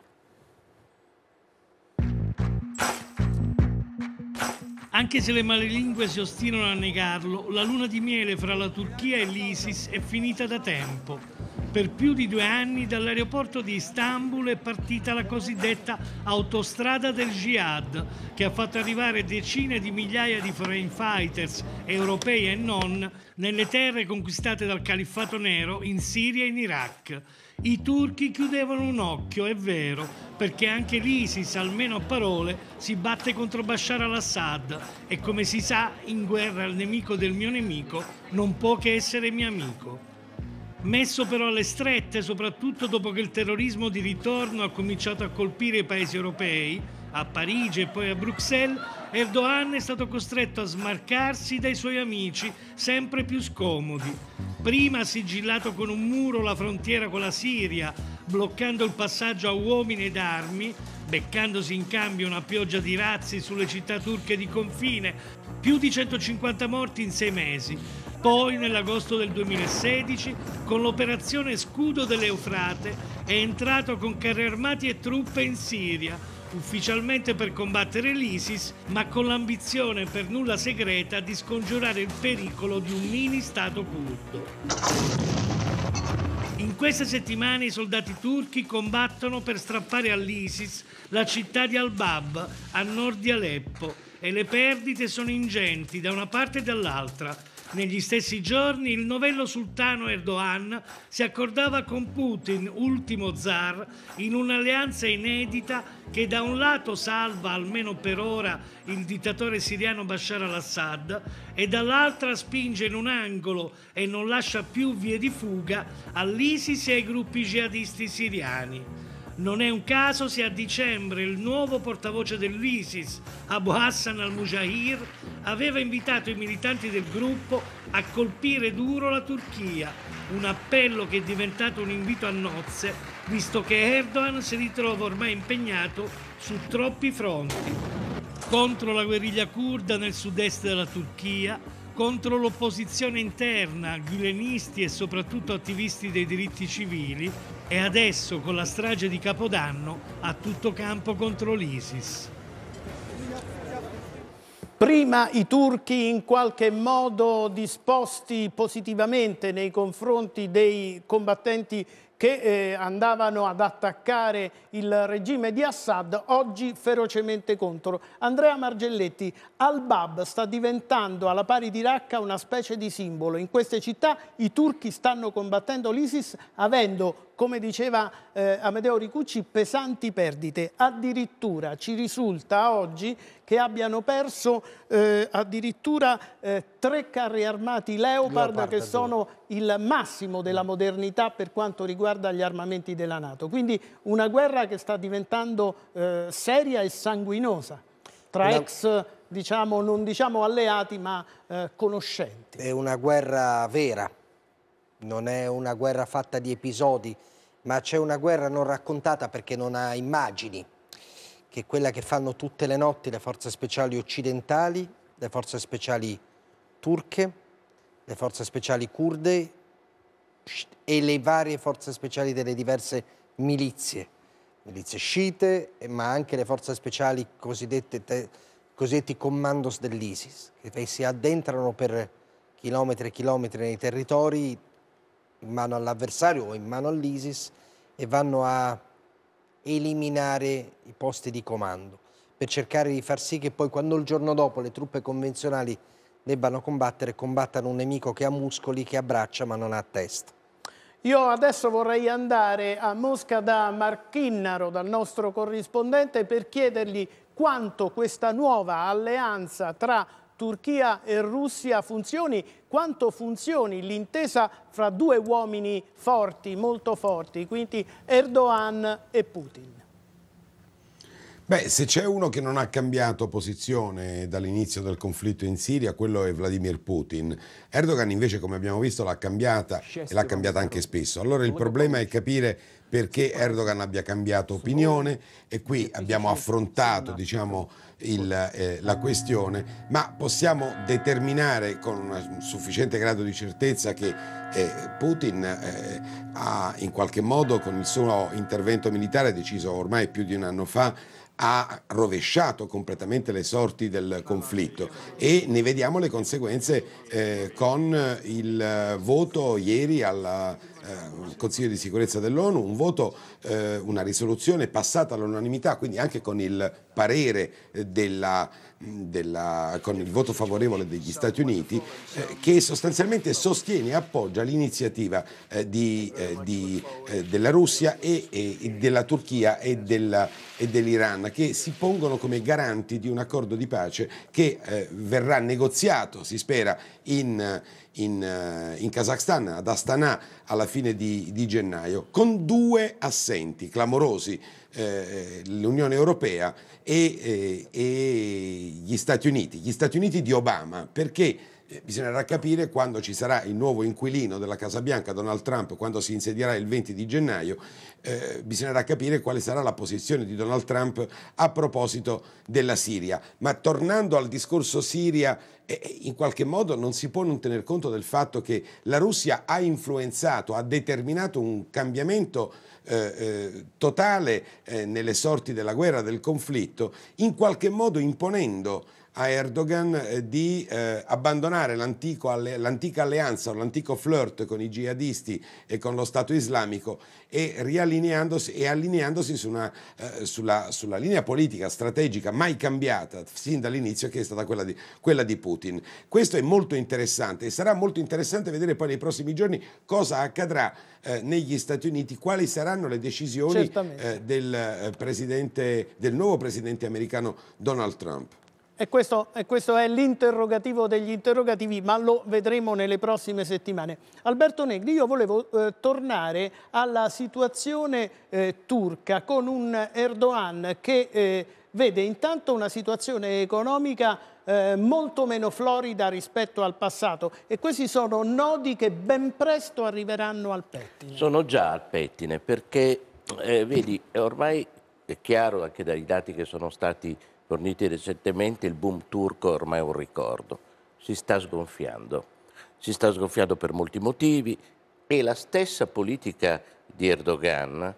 Anche se le malelingue si ostinano a negarlo, la luna di miele fra la Turchia e l'ISIS è finita da tempo. Per più di due anni dall'aeroporto di Istanbul è partita la cosiddetta autostrada del jihad, che ha fatto arrivare decine di migliaia di foreign fighters europei e non nelle terre conquistate dal califfato nero in Siria e in Iraq. I turchi chiudevano un occhio, è vero, perché anche l'ISIS, almeno a parole, si batte contro Bashar al-Assad e come si sa, in guerra il nemico del mio nemico non può che essere mio amico messo però alle strette soprattutto dopo che il terrorismo di ritorno ha cominciato a colpire i paesi europei, a Parigi e poi a Bruxelles, Erdogan è stato costretto a smarcarsi dai suoi amici sempre più scomodi. Prima ha sigillato con un muro la frontiera con la Siria, bloccando il passaggio a uomini ed armi, beccandosi in cambio una pioggia di razzi sulle città turche di confine, più di 150 morti in sei mesi. Poi nell'agosto del 2016, con l'operazione Scudo dell'Eufrate, è entrato con carri armati e truppe in Siria, ufficialmente per combattere l'ISIS, ma con l'ambizione per nulla segreta di scongiurare il pericolo di un mini Stato curdo. In queste settimane i soldati turchi combattono per strappare all'ISIS la città di Al-Bab, a nord di Aleppo, e le perdite sono ingenti da una parte e dall'altra. Negli stessi giorni il novello sultano Erdogan si accordava con Putin, ultimo zar, in un'alleanza inedita che da un lato salva almeno per ora il dittatore siriano Bashar al-Assad e dall'altra spinge in un angolo e non lascia più vie di fuga all'ISIS e ai gruppi jihadisti siriani. Non è un caso se a dicembre il nuovo portavoce dell'ISIS, Abu Hassan al-Mujahir, aveva invitato i militanti del gruppo a colpire duro la Turchia, un appello che è diventato un invito a nozze, visto che Erdogan si ritrova ormai impegnato su troppi fronti. Contro la guerriglia kurda nel sud-est della Turchia, contro l'opposizione interna, gilenisti e soprattutto attivisti dei diritti civili, e adesso con la strage di Capodanno a tutto campo contro l'ISIS. Prima i turchi in qualche modo disposti positivamente nei confronti dei combattenti che eh, andavano ad attaccare il regime di Assad, oggi ferocemente contro. Andrea Margelletti, al-Bab sta diventando alla pari di Raqqa una specie di simbolo. In queste città i turchi stanno combattendo l'ISIS avendo, come diceva eh, Amedeo Ricucci pesanti perdite, addirittura ci risulta oggi che abbiano perso eh, addirittura eh, tre carri armati Leopard, Leopard che sono il massimo della modernità per quanto riguarda gli armamenti della Nato. Quindi una guerra che sta diventando eh, seria e sanguinosa tra ex diciamo, non diciamo alleati ma eh, conoscenti. È una guerra vera, non è una guerra fatta di episodi, ma c'è una guerra non raccontata perché non ha immagini, che è quella che fanno tutte le notti le forze speciali occidentali, le forze speciali turche, le forze speciali kurde e le varie forze speciali delle diverse milizie, milizie sciite, ma anche le forze speciali cosiddette, cosiddetti commandos dell'ISIS, che si addentrano per chilometri e chilometri nei territori in mano all'avversario o in mano all'ISIS e vanno a eliminare i posti di comando per cercare di far sì che poi quando il giorno dopo le truppe convenzionali debbano combattere, combattano un nemico che ha muscoli, che ha braccia ma non ha testa. Io adesso vorrei andare a Mosca da Marchinnaro, dal nostro corrispondente, per chiedergli quanto questa nuova alleanza tra Turchia e Russia funzioni, quanto funzioni l'intesa fra due uomini forti, molto forti, quindi Erdogan e Putin. Beh, se c'è uno che non ha cambiato posizione dall'inizio del conflitto in Siria, quello è Vladimir Putin. Erdogan invece, come abbiamo visto, l'ha cambiata e l'ha cambiata anche spesso. Allora il problema è capire perché Erdogan abbia cambiato opinione e qui abbiamo affrontato diciamo, il, eh, la questione, ma possiamo determinare con un sufficiente grado di certezza che eh, Putin eh, ha in qualche modo con il suo intervento militare deciso ormai più di un anno fa ha rovesciato completamente le sorti del conflitto e ne vediamo le conseguenze eh, con il eh, voto ieri al eh, Consiglio di sicurezza dell'ONU, un voto, eh, una risoluzione passata all'unanimità, quindi anche con il parere eh, della, della, con il voto favorevole degli Stati Uniti, eh, che sostanzialmente sostiene e appoggia l'iniziativa eh, di, eh, di, della Russia e, e, della Turchia e, dell'Iran, che si pongono come garanti di un accordo di pace che verrà negoziato, si spera, in, in, eh, in Kazakhstan, ad Astana, alla fine di, di gennaio, con due assenti clamorosi, eh, eh l'Unione Europea e, e, eh, e gli Stati Uniti, gli Stati Uniti di Obama, perché eh, bisognerà capire quando ci sarà il nuovo inquilino della Casa Bianca, Donald Trump, quando si insedierà il 20 di gennaio, eh, bisognerà capire quale sarà la posizione di Donald Trump a proposito della Siria. Ma tornando al discorso Siria, eh, eh in qualche modo non si può non tener conto del fatto che la Russia ha influenzato, ha determinato un cambiamento eh, eh totale nelle sorti della guerra, del conflitto, in qualche modo imponendo a Erdogan eh, di eh, abbandonare l'antica alleanza o l'antico flirt con i jihadisti e con lo Stato islamico e, riallineandosi, e allineandosi su una, eh, sulla, sulla, linea politica strategica mai cambiata sin dall'inizio che è stata quella di, quella di Putin. Questo è molto interessante e sarà molto interessante vedere poi nei prossimi giorni cosa accadrà eh, negli Stati Uniti, quali saranno le decisioni eh, del, eh, del nuovo presidente americano Donald Trump. E questo, e questo, è l'interrogativo degli interrogativi, ma lo vedremo nelle prossime settimane. Alberto Negri, io volevo eh, tornare alla situazione eh, turca con un Erdogan che eh, vede intanto una situazione economica eh, molto meno florida rispetto al passato e questi sono nodi che ben presto arriveranno al pettine. Sono già al pettine perché, eh, vedi, ormai è chiaro anche dai dati che sono stati forniti recentemente, il boom turco è ormai è un ricordo. Si sta sgonfiando. Si sta sgonfiando per molti motivi e la stessa politica di Erdogan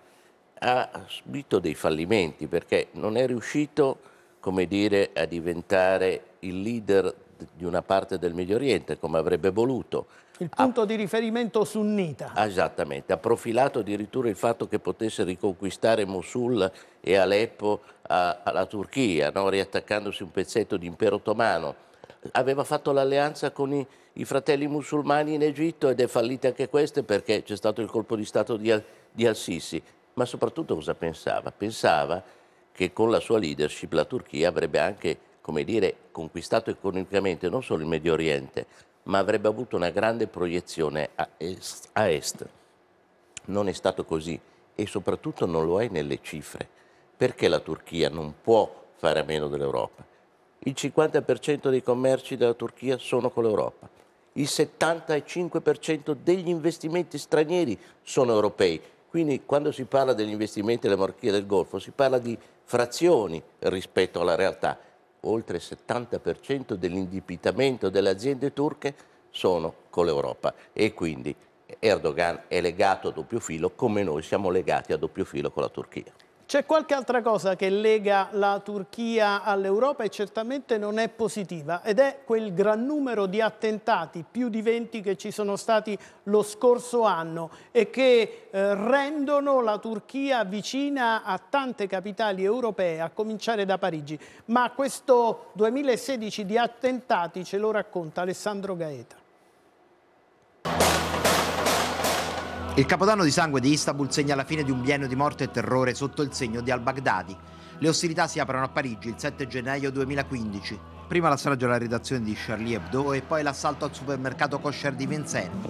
ha subito dei fallimenti perché non è riuscito, come dire, a diventare il leader di una parte del Medio Oriente come avrebbe voluto. Il punto ha... di riferimento sunnita. Ah, esattamente, ha profilato addirittura il fatto che potesse riconquistare Mosul e Aleppo a, alla Turchia, no? riattaccandosi un pezzetto di impero ottomano. Aveva fatto l'alleanza con i, i, fratelli musulmani in Egitto ed è fallita anche questa perché c'è stato il colpo di Stato di, di Al-Sisi. Ma soprattutto cosa pensava? Pensava che con la sua leadership la Turchia avrebbe anche, come dire, conquistato economicamente non solo il Medio Oriente, ma avrebbe avuto una grande proiezione a est. A est. Non è stato così e soprattutto non lo è nelle cifre perché la Turchia non può fare a meno dell'Europa? Il 50% dei commerci della Turchia sono con l'Europa, il 75% degli investimenti stranieri sono europei. Quindi quando si parla degli investimenti della monarchia del Golfo si parla di frazioni rispetto alla realtà. Oltre il 70% dell'indipitamento delle aziende turche sono con l'Europa e quindi Erdogan è legato a doppio filo come noi siamo legati a doppio filo con la Turchia. C'è qualche altra cosa che lega la Turchia all'Europa e certamente non è positiva ed è quel gran numero di attentati, più di 20 che ci sono stati lo scorso anno e che eh, rendono la Turchia vicina a tante capitali europee, a cominciare da Parigi. Ma questo 2016 di attentati ce lo racconta Alessandro Gaeta. Il Capodanno di sangue di Istanbul segna la fine di un biennio di morte e terrore sotto il segno di al-Baghdadi. Le ostilità si aprono a Parigi il 7 gennaio 2015. Prima la strage alla redazione di Charlie Hebdo e poi l'assalto al supermercato kosher di Vincennes.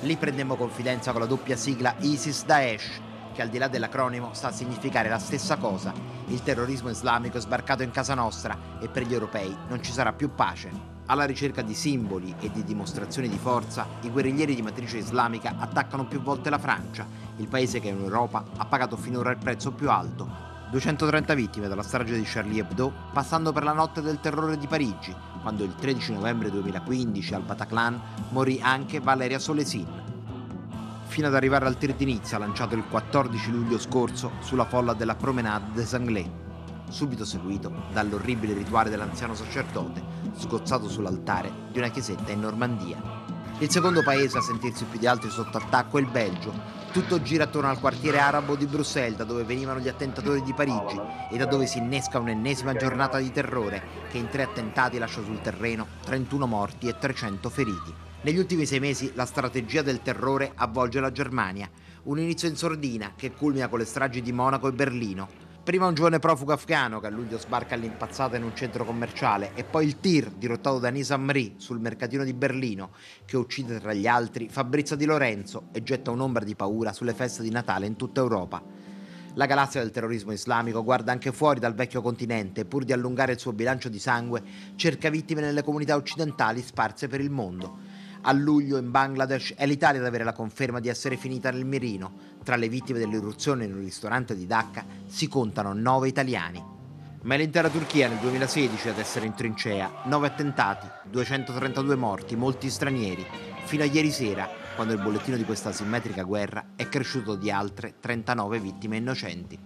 Lì prendemmo confidenza con la doppia sigla ISIS-Daesh, che al di là dell'acronimo sta a significare la stessa cosa. Il terrorismo islamico è sbarcato in casa nostra e per gli europei non ci sarà più pace. Alla ricerca di simboli e di dimostrazioni di forza, i guerriglieri di matrice islamica attaccano più volte la Francia, il paese che in Europa ha pagato finora il prezzo più alto. 230 vittime dalla strage di Charlie Hebdo, passando per la notte del terrore di Parigi, quando il 13 novembre 2015 al Bataclan morì anche Valeria Solesin, fino ad arrivare al tir di Nizza lanciato il 14 luglio scorso sulla folla della Promenade des Anglais, subito seguito dall'orribile rituale dell'anziano sacerdote sgozzato sull'altare di una chiesetta in Normandia. Il secondo paese a sentirsi più di altri sotto attacco è il Belgio. Tutto gira attorno al quartiere arabo di Bruxelles, da dove venivano gli attentatori di Parigi e da dove si innesca un'ennesima giornata di terrore che in tre attentati lascia sul terreno 31 morti e 300 feriti. Negli ultimi sei mesi la strategia del terrore avvolge la Germania, un inizio in sordina che culmina con le stragi di Monaco e Berlino, Prima un giovane profugo afgano che a luglio sbarca all'impazzata in un centro commerciale e poi il tir dirottato da Nisa Amri sul mercatino di Berlino che uccide tra gli altri Fabrizio Di Lorenzo e getta un'ombra di paura sulle feste di Natale in tutta Europa. La galassia del terrorismo islamico guarda anche fuori dal vecchio continente pur di allungare il suo bilancio di sangue cerca vittime nelle comunità occidentali sparse per il mondo. A luglio in Bangladesh è l'Italia ad avere la conferma di essere finita nel mirino, tra le vittime dell'irruzione in un ristorante di Dhaka si contano nove italiani. Ma è l'intera Turchia nel 2016 ad essere in trincea. Nove attentati, 232 morti, molti stranieri. Fino a ieri sera, quando il bollettino di questa simmetrica guerra è cresciuto di altre 39 vittime innocenti.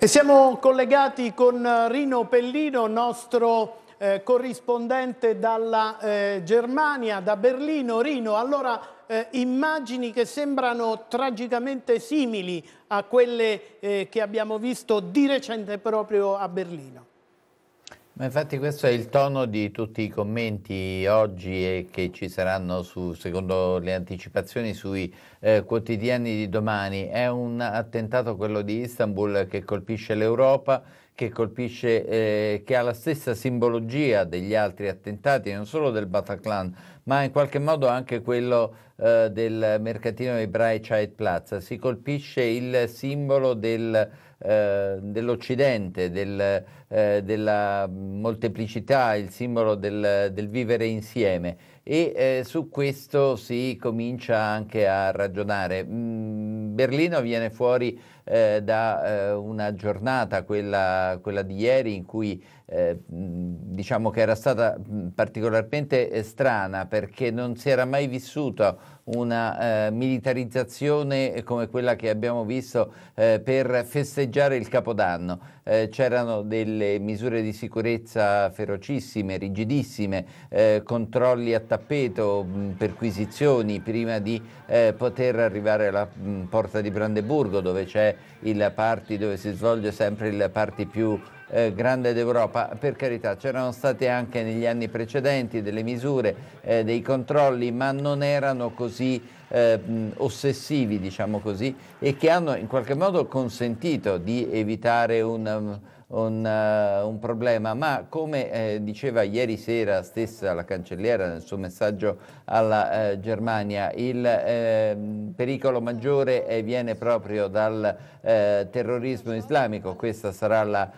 E siamo collegati con Rino Pellino, nostro eh, corrispondente dalla eh, Germania, da Berlino. Rino, allora eh, immagini che sembrano tragicamente simili a quelle eh, che abbiamo visto di recente proprio a Berlino. Ma infatti questo è il tono di tutti i commenti oggi e che ci saranno, su, secondo le anticipazioni, sui eh, quotidiani di domani. È un attentato quello di Istanbul che colpisce l'Europa che colpisce, eh, che ha la stessa simbologia degli altri attentati, non solo del Bataclan, ma in qualche modo anche quello eh, del mercatino di Breitscheid Plaza. Si colpisce il simbolo del, eh, dell'Occidente, del, eh, della molteplicità, il simbolo del, del vivere insieme e eh, su questo si comincia anche a ragionare. Mm, Berlino viene fuori eh, da eh, una giornata, quella, quella, di ieri, in cui eh, mm, diciamo che era stata mm, particolarmente eh, strana perché non si era mai vissuto una eh, militarizzazione come quella che abbiamo visto eh, per festeggiare il Capodanno. Eh, C'erano delle misure di sicurezza ferocissime, rigidissime, eh, controlli a tappeto, mh, perquisizioni prima di eh, poter arrivare alla mh, porta di Brandeburgo dove c'è il party, dove si svolge sempre il party più eh, Grande d'Europa. Per carità, c'erano state anche negli anni precedenti delle misure, eh, dei controlli, ma non erano così eh, ossessivi, diciamo così, e che hanno in qualche modo consentito di evitare un... Um, un, uh, un problema, ma come eh, diceva ieri sera stessa la cancelliera nel suo messaggio alla eh, Germania, il eh, pericolo maggiore eh, viene proprio dal eh, terrorismo islamico, questa sarà la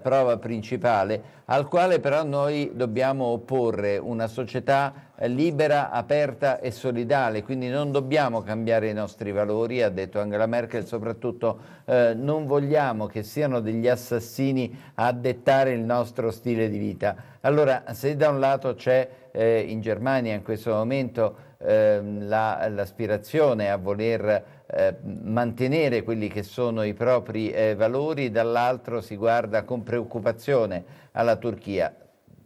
prova principale, al quale però noi dobbiamo opporre una società libera, aperta e solidale, quindi non dobbiamo cambiare i nostri valori, ha detto Angela Merkel, soprattutto eh, non vogliamo che siano degli assassini a dettare il nostro stile di vita. Allora, se da un lato c'è eh, in Germania in questo momento eh, l'aspirazione la, a voler eh, mantenere quelli che sono i propri eh, valori, dall'altro si guarda con preoccupazione alla Turchia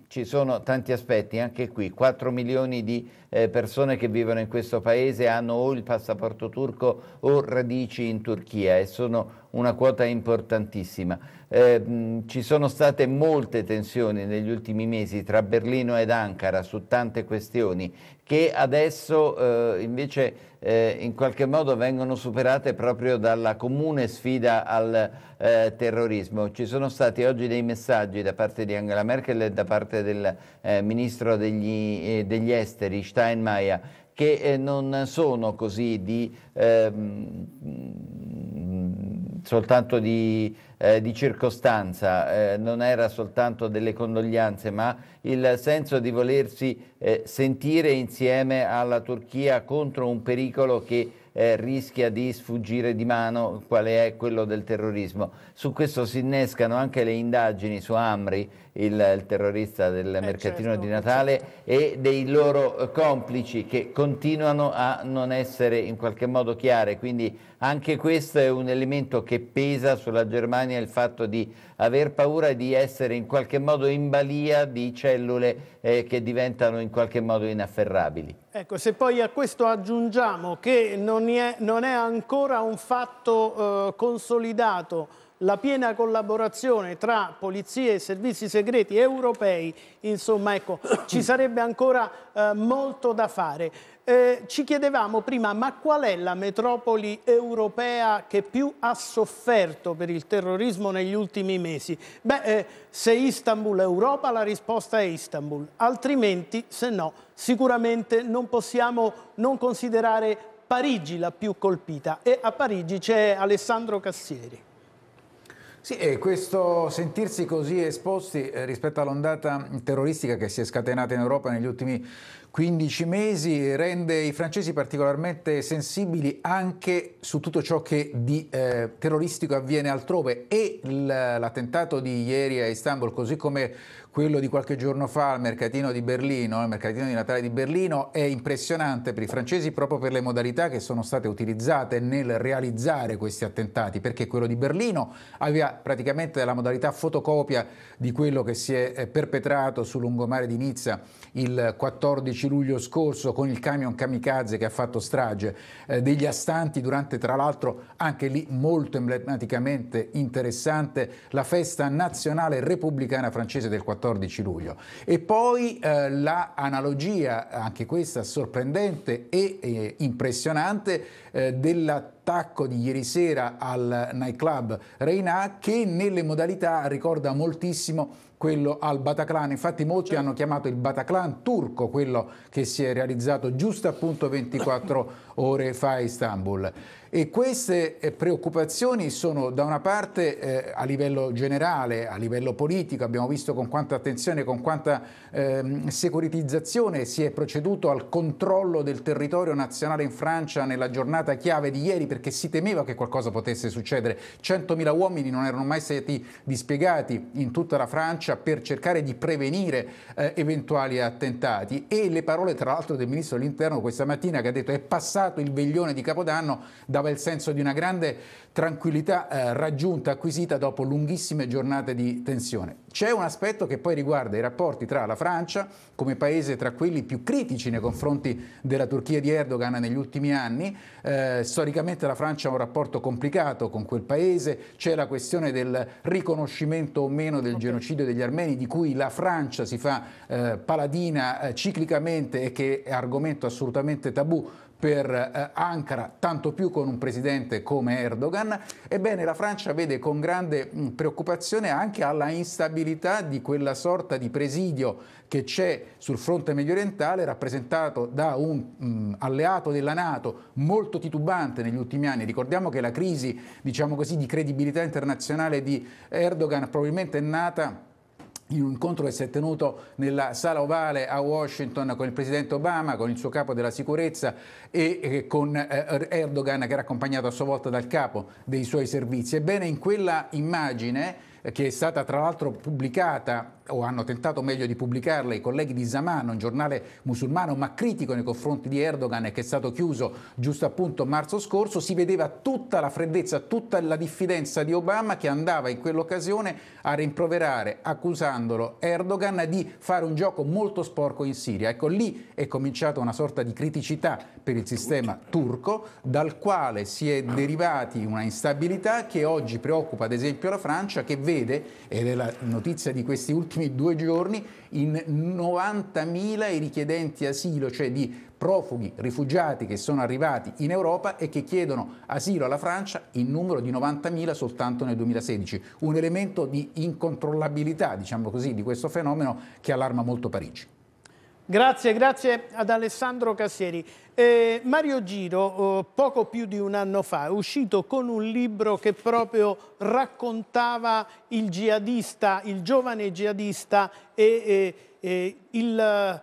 ci sono tanti aspetti, anche qui 4 milioni di eh, persone che vivono in questo paese hanno o il passaporto turco o radici in Turchia e sono una quota importantissima. Eh, mh, ci sono state molte tensioni negli ultimi mesi tra Berlino ed Ankara su tante questioni che adesso eh, invece eh, in qualche modo vengono superate proprio dalla comune sfida al eh, terrorismo. Ci sono stati oggi dei messaggi da parte di Angela Merkel e da parte del eh, ministro degli, eh, degli esteri Steinmeier che non sono così di... Ehm, soltanto di, eh, di circostanza, eh, non era soltanto delle condoglianze, ma il senso di volersi eh, sentire insieme alla Turchia contro un pericolo che eh, rischia di sfuggire di mano, quale è quello del terrorismo. Su questo si innescano anche le indagini su Amri, il, il terrorista del eh, mercatino certo, di Natale, certo. e dei loro eh, complici che continuano a non essere in qualche modo chiare. Quindi anche questo è un elemento che pesa sulla Germania, il fatto di aver paura di essere in qualche modo in balia di cellule eh, che diventano in qualche modo inafferrabili. Ecco, se poi a questo aggiungiamo che non è, non è ancora un fatto eh, consolidato la piena collaborazione tra polizie e servizi segreti europei, insomma ecco, ci <coughs> sarebbe ancora eh, molto da fare. Eh, ci chiedevamo prima, ma qual è la metropoli europea che più ha sofferto per il terrorismo negli ultimi mesi? Beh, eh, se Istanbul è Europa, la risposta è Istanbul, altrimenti, se no, sicuramente non possiamo non considerare Parigi la più colpita e a Parigi c'è Alessandro Cassieri. Sì, e questo sentirsi così esposti eh, rispetto all'ondata terroristica che si è scatenata in Europa negli ultimi 15 mesi rende i francesi particolarmente sensibili anche su tutto ciò che di eh, terroristico avviene altrove e l'attentato di ieri a Istanbul, così come quello di qualche giorno fa al mercatino di Berlino, al mercatino di Natale di Berlino, è impressionante per i francesi proprio per le modalità che sono state utilizzate nel realizzare questi attentati, perché quello di Berlino aveva praticamente la modalità fotocopia di quello che si è eh, perpetrato sul lungomare di Nizza il 14 luglio scorso con il camion kamikaze che ha fatto strage eh, degli astanti durante tra l'altro anche lì molto emblematicamente interessante la festa nazionale repubblicana francese del 14 14 luglio. E poi eh, la analogia, anche questa sorprendente e eh, impressionante, eh, della l'attacco di ieri sera al nightclub Reina che nelle modalità ricorda moltissimo quello al Bataclan, infatti molti certo. hanno chiamato il Bataclan turco quello che si è realizzato giusto appunto 24 ore fa a Istanbul. E queste eh, preoccupazioni sono da una parte eh, a livello generale, a livello politico, abbiamo visto con quanta attenzione, con quanta ehm, securitizzazione si è proceduto al controllo del territorio nazionale in Francia nella giornata chiave di ieri perché si temeva che qualcosa potesse succedere. 100.000 uomini non erano mai stati dispiegati in tutta la Francia per cercare di prevenire eh, eventuali attentati e le parole tra l'altro del Ministro dell'Interno questa mattina che ha detto è passato il veglione di Capodanno da dava il senso di una grande tranquillità eh, raggiunta, acquisita dopo lunghissime giornate di tensione. C'è un aspetto che poi riguarda i rapporti tra la Francia, come paese tra quelli più critici nei confronti della Turchia di Erdogan negli ultimi anni, eh, storicamente la Francia ha un rapporto complicato con quel paese, c'è la questione del riconoscimento o meno del genocidio degli armeni, di cui la Francia si fa eh, paladina eh, ciclicamente e che è argomento assolutamente tabù per eh, Ankara, tanto più con un presidente come Erdogan, ebbene la Francia vede con grande mh, mm, preoccupazione anche alla instabilità di quella sorta di presidio che c'è sul fronte mediorientale rappresentato da un mh, mm, alleato della Nato molto titubante negli ultimi anni. Ricordiamo che la crisi, diciamo così, di credibilità internazionale di Erdogan probabilmente è nata in un incontro che si è tenuto nella sala ovale a Washington con il presidente Obama, con il suo capo della sicurezza e con eh, Erdogan che era accompagnato a sua volta dal capo dei suoi servizi. Ebbene, in quella immagine eh, che è stata tra l'altro pubblicata o hanno tentato meglio di pubblicarle i colleghi di Zaman, un giornale musulmano ma critico nei confronti di Erdogan che è stato chiuso giusto appunto marzo scorso, si vedeva tutta la freddezza, tutta la diffidenza di Obama che andava in quell'occasione a rimproverare, accusandolo Erdogan di fare un gioco molto sporco in Siria. Ecco, lì è cominciata una sorta di criticità per il sistema turco, dal quale si è derivati una instabilità che oggi preoccupa ad esempio la Francia, che vede, ed è la notizia di questi ultimi ultimi due giorni in 90.000 i richiedenti asilo, cioè di profughi, rifugiati che sono arrivati in Europa e che chiedono asilo alla Francia in numero di 90.000 soltanto nel 2016. Un elemento di incontrollabilità, diciamo così, di questo fenomeno che allarma molto Parigi. Grazie, grazie ad Alessandro Cassieri. Eh, Mario Giro, eh, poco più di un anno fa, è uscito con un libro che proprio raccontava il jihadista, il giovane jihadista e, e, e il, eh,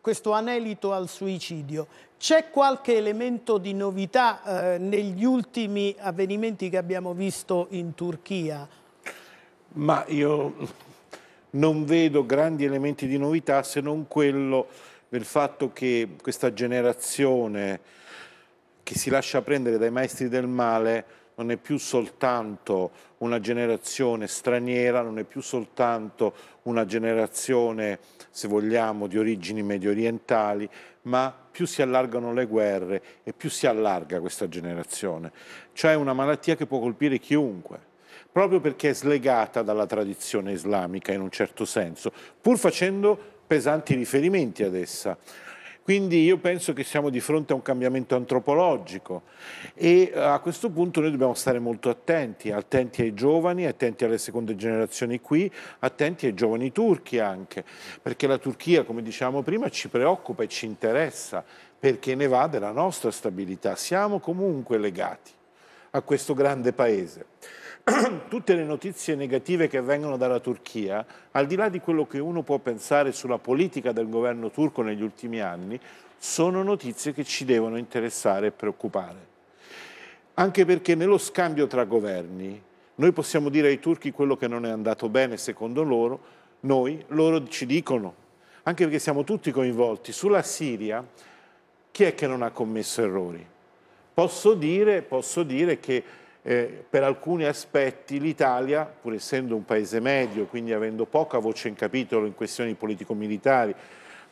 questo anelito al suicidio. C'è qualche elemento di novità eh, negli ultimi avvenimenti che abbiamo visto in Turchia? Ma io non vedo grandi elementi di novità se non quello del fatto che questa generazione che si lascia prendere dai maestri del male non è più soltanto una generazione straniera, non è più soltanto una generazione, se vogliamo, di origini medio orientali, ma più si allargano le guerre e più si allarga questa generazione. Cioè una malattia che può colpire chiunque proprio perché è slegata dalla tradizione islamica in un certo senso, pur facendo pesanti riferimenti ad essa. Quindi io penso che siamo di fronte a un cambiamento antropologico e eh, a questo punto noi dobbiamo stare molto attenti, attenti ai giovani, attenti alle seconde generazioni qui, attenti ai giovani turchi anche, perché la Turchia, come dicevamo prima, ci preoccupa e ci interessa perché ne va della nostra stabilità. Siamo comunque legati a questo grande paese. <clears throat> tutte le notizie negative che vengono dalla Turchia, al di là di quello che uno può pensare sulla politica del governo turco negli ultimi anni, sono notizie che ci devono interessare e preoccupare. Anche perché nello scambio tra governi noi possiamo dire ai turchi quello che non è andato bene secondo loro, noi, loro ci dicono, anche perché siamo tutti coinvolti. Sulla Siria chi è che non ha commesso errori? Posso dire, posso dire che eh, per alcuni aspetti l'Italia, pur essendo un paese medio, quindi avendo poca voce in capitolo in questioni politico-militari,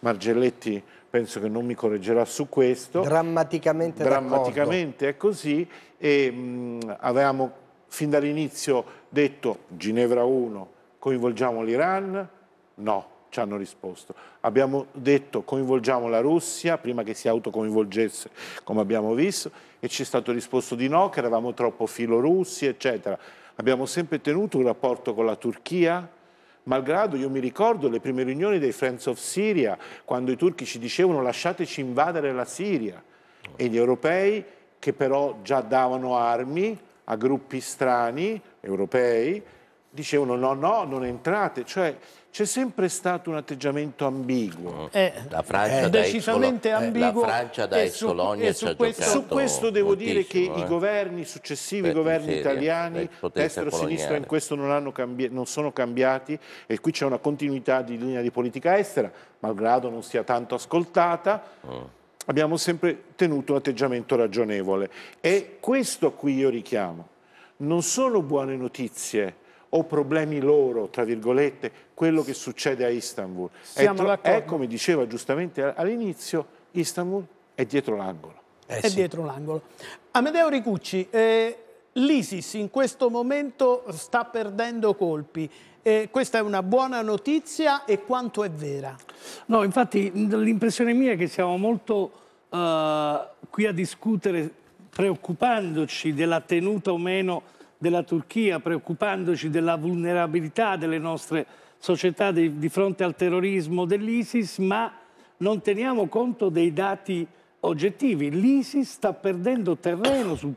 Margelletti penso che non mi correggerà su questo. Drammaticamente, Drammaticamente è così e mh, avevamo fin dall'inizio detto Ginevra 1, coinvolgiamo l'Iran? No, ci hanno risposto. Abbiamo detto coinvolgiamo la Russia prima che si autocoinvolgesse, come abbiamo visto e ci è stato risposto di no, che eravamo troppo filorussi, eccetera. Abbiamo sempre tenuto un rapporto con la Turchia, malgrado io mi ricordo le prime riunioni dei Friends of Syria, quando i turchi ci dicevano lasciateci invadere la Siria, e gli europei che però già davano armi a gruppi strani, europei, dicevano no, no, non entrate, cioè c'è sempre stato un atteggiamento ambiguo. Oh. Eh, la Francia eh, decisamente Exolo, eh, ambiguo. la Francia da ex Colonia su, questo, su questo devo dire che i eh. governi, successivi Beh, governi italiani, destra e sinistra, in questo non, cambi non sono cambiati e qui c'è una continuità di linea di politica estera, malgrado non sia tanto ascoltata. Mm abbiamo sempre tenuto un atteggiamento ragionevole. E questo a cui io richiamo. Non sono buone notizie o problemi loro, tra virgolette, quello che succede a Istanbul. Siamo è, è come diceva giustamente all'inizio, Istanbul è dietro l'angolo. Eh, è sì. dietro l'angolo. Amedeo Ricucci, eh, l'ISIS in questo momento sta perdendo colpi. Eh, questa è una buona notizia e quanto è vera? No, infatti l'impressione mia è che siamo molto eh, qui a discutere preoccupandoci della tenuta o meno della Turchia, preoccupandoci della vulnerabilità delle nostre società di, di fronte al terrorismo dell'ISIS, ma non teniamo conto dei dati oggettivi. L'ISIS sta perdendo terreno sul,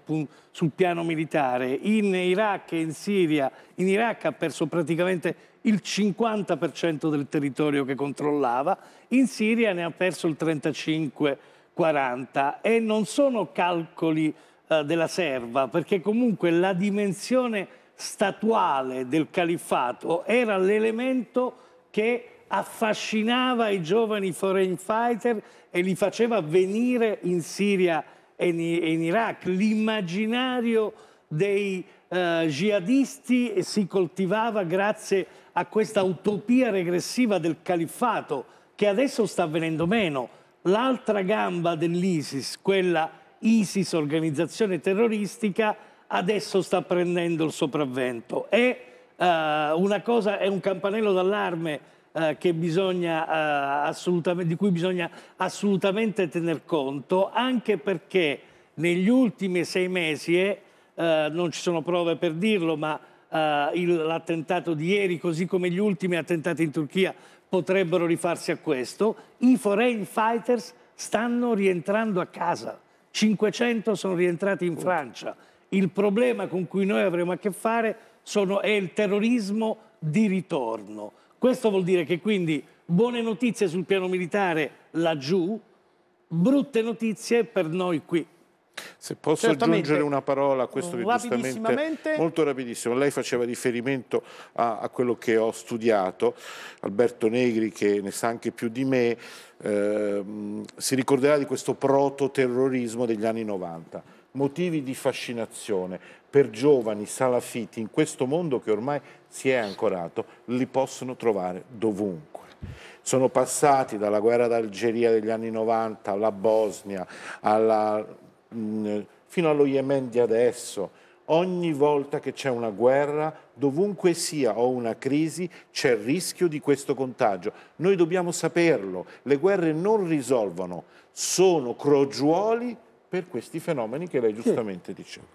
sul, piano militare. In Iraq e in Siria, in Iraq ha perso praticamente il 50% del territorio che controllava, in Siria ne ha perso il 35-40% e non sono calcoli eh, della serva, perché comunque la dimensione statuale del califfato era l'elemento che affascinava i giovani foreign fighter e li faceva venire in Siria e in, Iraq. L'immaginario dei eh, jihadisti si coltivava grazie a questa utopia regressiva del califfato che adesso sta avvenendo meno. L'altra gamba dell'ISIS, quella ISIS, organizzazione terroristica, adesso sta prendendo il sopravvento. È, uh, una cosa, è un campanello d'allarme uh, uh, di cui bisogna assolutamente tener conto, anche perché negli ultimi sei mesi, eh, non ci sono prove per dirlo, ma l'attentato di ieri, così come gli ultimi attentati in Turchia, potrebbero rifarsi a questo, i foreign fighters stanno rientrando a casa. 500 sono rientrati in oh. Francia. Il problema con cui noi avremo a che fare sono, è il terrorismo di ritorno. Questo vuol dire che quindi buone notizie sul piano militare laggiù, brutte notizie per noi qui. Se posso Certamente. aggiungere una parola a questo che giustamente molto rapidissimo, lei faceva riferimento a, a quello che ho studiato, Alberto Negri che ne sa anche più di me, Ehm, si ricorderà di questo prototerrorismo degli anni 90. Motivi di fascinazione per giovani salafiti in questo mondo che ormai si è ancorato, li possono trovare dovunque. Sono passati dalla guerra d'Algeria degli anni 90 alla Bosnia, alla, fino allo Yemen di adesso. Ogni volta che c'è una guerra dovunque sia o una crisi c'è il rischio di questo contagio. Noi dobbiamo saperlo, le guerre non risolvono, sono crogiuoli per questi fenomeni che lei giustamente diceva.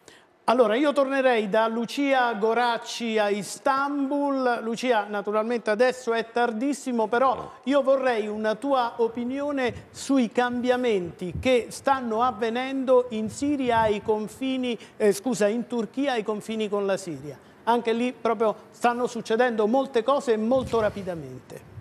Allora, io tornerei da Lucia Goracci a Istanbul. Lucia, naturalmente adesso è tardissimo, però io vorrei una tua opinione sui cambiamenti che stanno avvenendo in Siria ai confini, eh, scusa, in Turchia ai confini con la Siria anche lì proprio stanno succedendo molte cose molto rapidamente.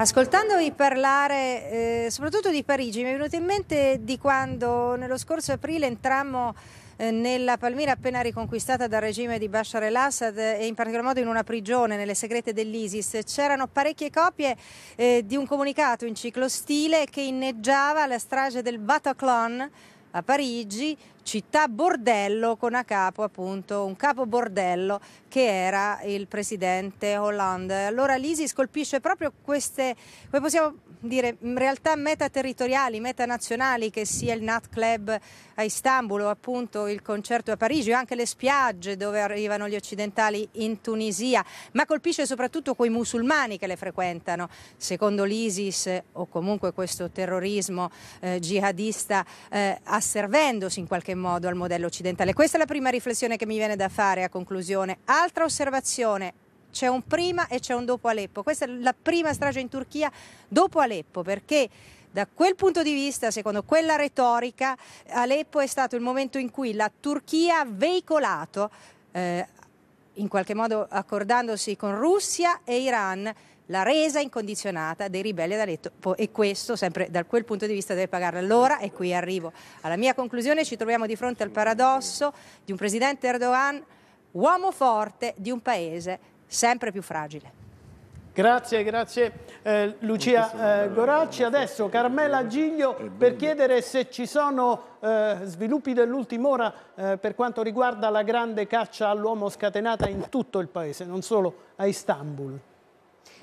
Ascoltandovi parlare eh, soprattutto di Parigi, mi è venuto in mente di quando nello scorso aprile entrammo eh, nella Palmira appena riconquistata dal regime di Bashar al-Assad eh, e in particolar modo in una prigione nelle segrete dell'ISIS. C'erano parecchie copie eh, di un comunicato in ciclostile che inneggiava la strage del Bataclan a Parigi, città bordello con a capo appunto un capo bordello che era il presidente Hollande. Allora l'ISIS colpisce proprio queste, come possiamo dire, realtà metaterritoriali, metanazionali, che sia il Nat Club a Istanbul o appunto il concerto a Parigi o anche le spiagge dove arrivano gli occidentali in Tunisia, ma colpisce soprattutto quei musulmani che le frequentano. Secondo l'ISIS o comunque questo terrorismo eh, jihadista eh, asservendosi in qualche modo al modello occidentale. Questa è la prima riflessione che mi viene da fare a conclusione. Altra osservazione c'è un prima e c'è un dopo Aleppo. Questa è la prima strage in Turchia dopo Aleppo perché da quel punto di vista, secondo quella retorica, Aleppo è stato il momento in cui la Turchia ha veicolato, eh, in qualche modo accordandosi con Russia e Iran, la resa incondizionata dei ribelli ad Aleppo e questo, sempre da quel punto di vista, deve pagarla. Allora, e qui arrivo alla mia conclusione, ci troviamo di fronte al paradosso di un presidente Erdogan, uomo forte di un paese sempre più fragile. Grazie, grazie eh, Lucia eh, Goracci. Adesso Carmela Giglio per chiedere se ci sono eh, sviluppi dell'ultima ora eh, per quanto riguarda la grande caccia all'uomo scatenata in tutto il paese, non solo a Istanbul.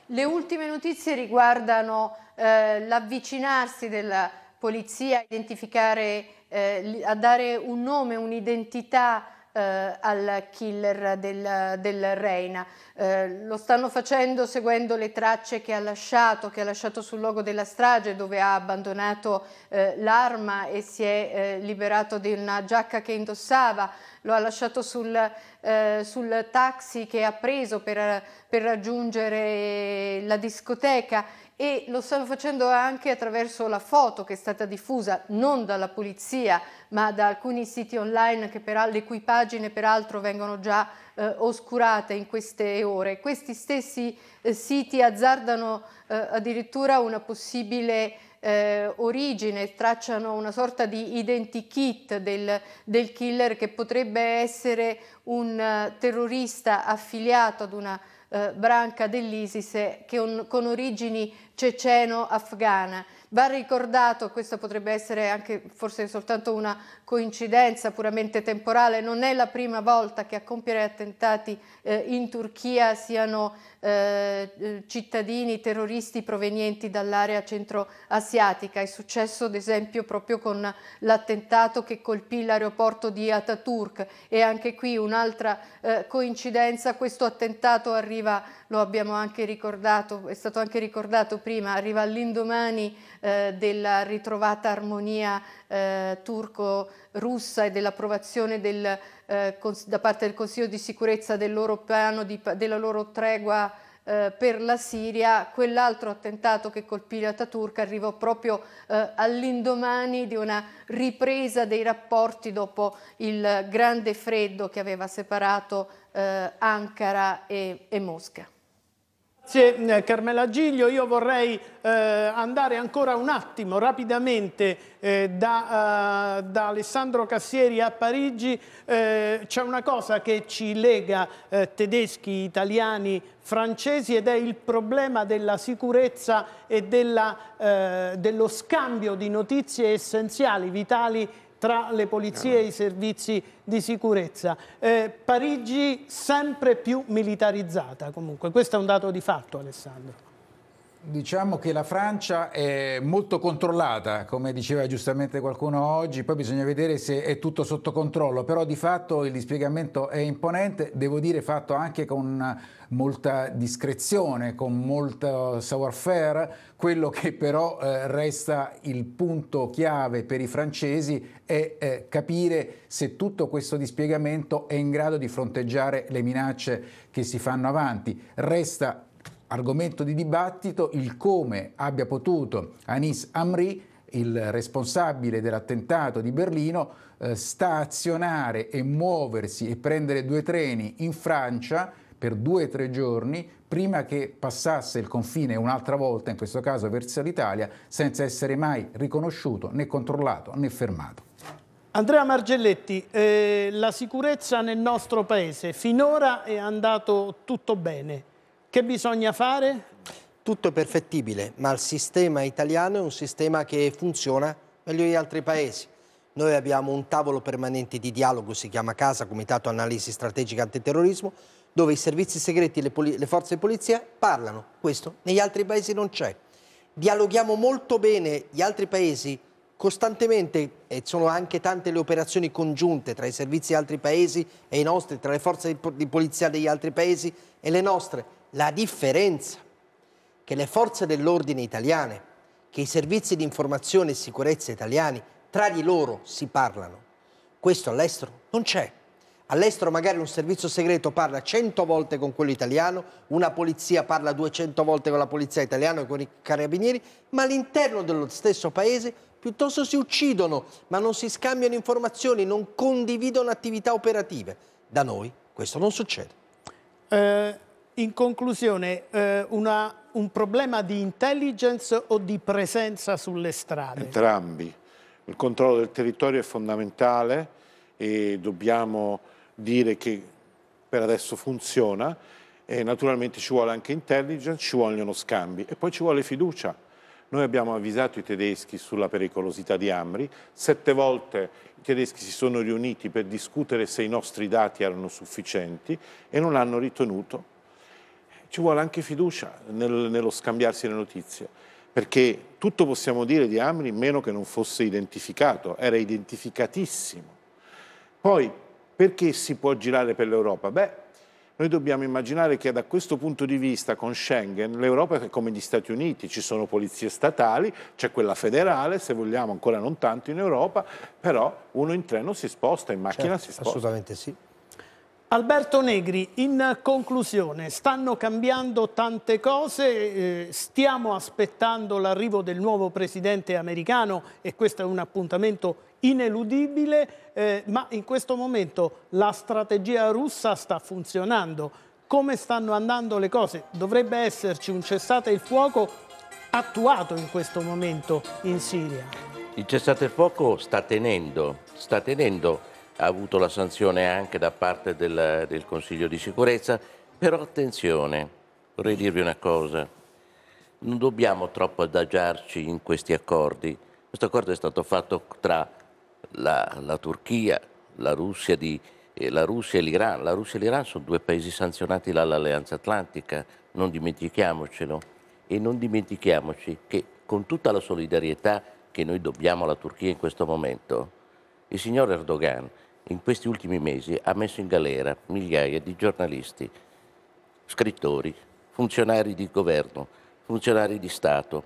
Le ultime notizie riguardano eh, l'avvicinarsi della polizia a identificare, eh, a dare un nome, un'identità eh, al killer del, del Reina. Eh, lo stanno facendo seguendo le tracce che ha lasciato, che ha lasciato sul luogo della strage dove ha abbandonato eh, l'arma e si è eh, liberato di una giacca che indossava, lo ha lasciato sul, eh, sul taxi che ha preso per, per raggiungere la discoteca e lo stanno facendo anche attraverso la foto che è stata diffusa non dalla polizia ma da alcuni siti online per, le cui pagine peraltro vengono già eh, oscurate in queste ore. Questi stessi eh, siti azzardano eh, addirittura una possibile eh, origine, tracciano una sorta di identikit del, del killer che potrebbe essere un eh, terrorista affiliato ad una eh, branca dell'ISIS che on, con origini ceceno-afghana Va ricordato, questa potrebbe essere anche forse soltanto una coincidenza puramente temporale, non è la prima volta che a compiere attentati eh, in Turchia siano eh, eh, cittadini terroristi provenienti dall'area centroasiatica. È successo ad esempio proprio con l'attentato che colpì l'aeroporto di Ataturk e anche qui un'altra eh, coincidenza, questo attentato arriva, lo abbiamo anche ricordato, è stato anche ricordato prima, arriva all'indomani eh, eh, della ritrovata armonia eh, turco-russa e dell'approvazione del, eh, da parte del Consiglio di sicurezza del loro piano di, della loro tregua eh, per la Siria, quell'altro attentato che colpì l'Ataturk arrivò proprio eh, all'indomani di una ripresa dei rapporti dopo il grande freddo che aveva separato eh, Ankara e, e Mosca. Grazie mm, Carmela Giglio, io vorrei eh, andare ancora un attimo rapidamente eh, da, uh, da, Alessandro Cassieri a Parigi, eh, c'è una cosa che ci lega eh, tedeschi, italiani, francesi ed è il problema della sicurezza e della, eh, dello scambio di notizie essenziali, vitali tra le polizie e i servizi di sicurezza. Eh, Parigi sempre più militarizzata comunque, questo è un dato di fatto Alessandro. Diciamo che la Francia è molto controllata, come diceva giustamente qualcuno oggi, poi bisogna vedere se è tutto sotto controllo, però di fatto il dispiegamento è imponente, devo dire fatto anche con molta discrezione, con molto savoir-faire, quello che però eh, resta il punto chiave per i francesi è eh, capire se tutto questo dispiegamento è in grado di fronteggiare le minacce che si fanno avanti. Resta argomento di dibattito il come abbia potuto Anis Amri, il responsabile dell'attentato di Berlino, eh, stazionare e muoversi e prendere due treni in Francia per due o tre giorni prima che passasse il confine un'altra volta, in questo caso verso l'Italia, senza essere mai riconosciuto, né controllato, né fermato. Andrea Margelletti, eh, la sicurezza nel nostro paese finora è andato tutto bene che bisogna fare? Tutto è perfettibile, ma il sistema italiano è un sistema che funziona meglio di altri paesi. Noi abbiamo un tavolo permanente di dialogo, si chiama CASA, Comitato Analisi Strategica Antiterrorismo, dove i servizi segreti e le, le forze di polizia parlano. Questo negli altri paesi non c'è. Dialoghiamo molto bene, gli altri paesi costantemente e sono anche tante le operazioni congiunte tra i servizi di altri paesi e i nostri, tra le forze di polizia degli altri paesi e le nostre. La differenza che le forze dell'ordine italiane, che i servizi di informazione e sicurezza italiani tra di loro si parlano, questo all'estero non c'è. All'estero magari un servizio segreto parla 100 volte con quello italiano, una polizia parla 200 volte con la polizia italiana e con i carabinieri, ma all'interno dello stesso paese piuttosto si uccidono, ma non si scambiano informazioni, non condividono attività operative. Da noi questo non succede. Eh, in conclusione, eh, una, un problema di intelligence o di presenza sulle strade? Entrambi. Il controllo del territorio è fondamentale e dobbiamo dire che per adesso funziona e naturalmente ci vuole anche intelligence, ci vogliono scambi e poi ci vuole fiducia noi abbiamo avvisato i tedeschi sulla pericolosità di Amri, sette volte i tedeschi si sono riuniti per discutere se i nostri dati erano sufficienti e non hanno ritenuto. Ci vuole anche fiducia nel, nello scambiarsi le notizie, perché tutto possiamo dire di Amri meno che non fosse identificato, era identificatissimo. Poi, perché si può girare per l'Europa? Beh, noi dobbiamo immaginare che da questo punto di vista con Schengen l'Europa è come gli Stati Uniti, ci sono polizie statali, c'è quella federale, se vogliamo ancora non tanto in Europa, però uno in treno si sposta, in macchina certo, si sposta. Assolutamente sì. Alberto Negri, in conclusione, stanno cambiando tante cose, eh, stiamo aspettando l'arrivo del nuovo presidente americano e questo è un appuntamento ineludibile, eh, ma in questo momento la strategia russa sta funzionando. Come stanno andando le cose? Dovrebbe esserci un cessate il fuoco attuato in questo momento in Siria. Il cessate il fuoco sta tenendo, sta tenendo, ha avuto la sanzione anche da parte del, del Consiglio di sicurezza, però attenzione, vorrei dirvi una cosa, non dobbiamo troppo adagiarci in questi accordi. Questo accordo è stato fatto tra la, la Turchia, la Russia, di, eh, la Russia, e l'Iran. La Russia e l'Iran sono due paesi sanzionati dall'Alleanza Atlantica, non dimentichiamocelo. E non dimentichiamoci che con tutta la solidarietà che noi dobbiamo alla Turchia in questo momento, il signor Erdogan in questi ultimi mesi ha messo in galera migliaia di giornalisti, scrittori, funzionari di governo, funzionari di Stato,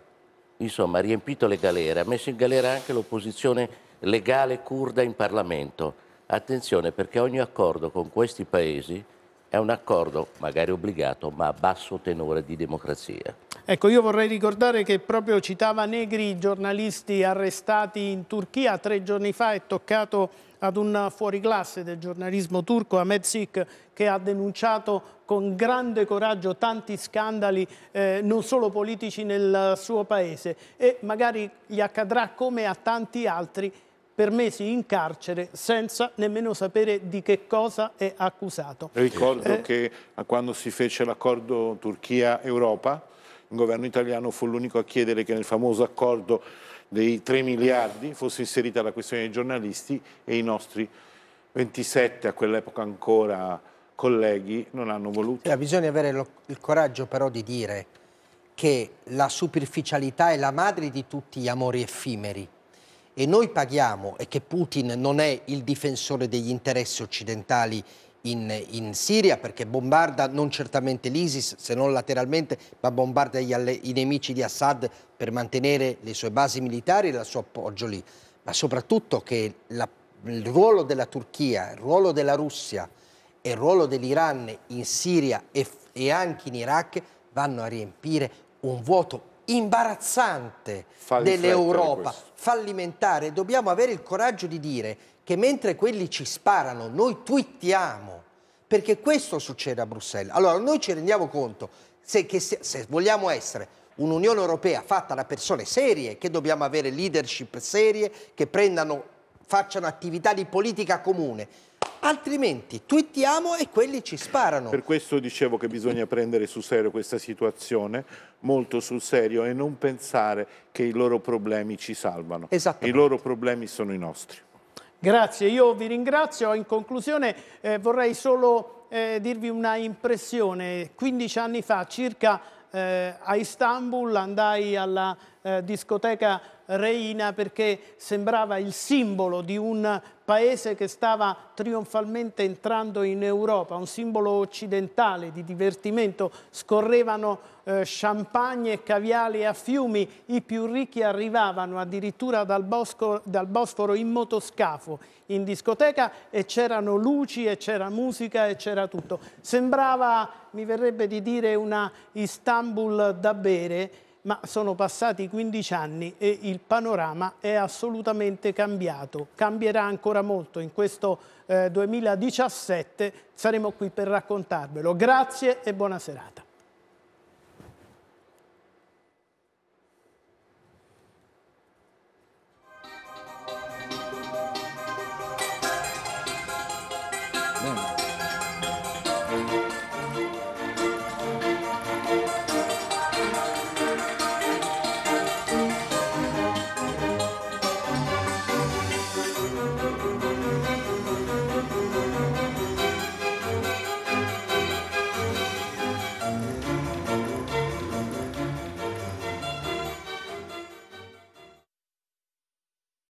insomma ha riempito le galere, ha messo in galera anche l'opposizione legale kurda in Parlamento. Attenzione perché ogni accordo con questi paesi è un accordo magari obbligato ma a basso tenore di democrazia. Ecco, io vorrei ricordare che proprio citava Negri i giornalisti arrestati in Turchia tre giorni fa è toccato ad un fuoriclasse del giornalismo turco, Ahmed Sik, che ha denunciato con grande coraggio tanti scandali, eh, non solo politici nel suo paese e magari gli accadrà come a tanti altri per mesi in carcere senza nemmeno sapere di che cosa è accusato. Ricordo eh, che quando si fece l'accordo Turchia-Europa, il governo italiano fu l'unico a chiedere che nel famoso accordo dei 3 miliardi fosse inserita la questione dei giornalisti e i nostri 27 a quell'epoca ancora colleghi non hanno voluto. Eh, bisogna avere lo, il coraggio però di dire che la superficialità è la madre di tutti gli amori effimeri e noi paghiamo, e che Putin non è il difensore degli interessi occidentali in, in, Siria perché bombarda non certamente l'ISIS se non lateralmente ma bombarda gli, i nemici di Assad per mantenere le sue basi militari e il suo appoggio lì ma soprattutto che la, il ruolo della Turchia, il ruolo della Russia e il ruolo dell'Iran in Siria e, e anche in Iraq vanno a riempire un vuoto imbarazzante dell'Europa, fallimentare. Dobbiamo avere il coraggio di dire che mentre quelli ci sparano, noi twittiamo, perché questo succede a Bruxelles. Allora noi ci rendiamo conto se, che se, se vogliamo essere un'Unione Europea fatta da persone serie, che dobbiamo avere leadership serie, che prendano, facciano attività di politica comune, altrimenti twittiamo e quelli ci sparano. Per questo dicevo che bisogna prendere sul serio questa situazione, molto sul serio, e non pensare che i loro problemi ci salvano. I loro problemi sono i nostri. Grazie, io vi ringrazio. In conclusione eh, vorrei solo eh, dirvi una impressione. 15 anni fa circa eh, a Istanbul andai alla eh, discoteca Reina perché sembrava il simbolo di un paese che stava trionfalmente entrando in Europa, un simbolo occidentale di divertimento. Scorrevano eh, champagne e caviali a fiumi, i più ricchi arrivavano addirittura dal, Bosco, dal Bosforo in motoscafo in discoteca e c'erano luci e c'era musica e c'era tutto. Sembrava, mi verrebbe di dire, una Istanbul da bere ma sono passati 15 anni e il panorama è assolutamente cambiato. Cambierà ancora molto in questo eh, 2017, saremo qui per raccontarvelo. Grazie e buona serata.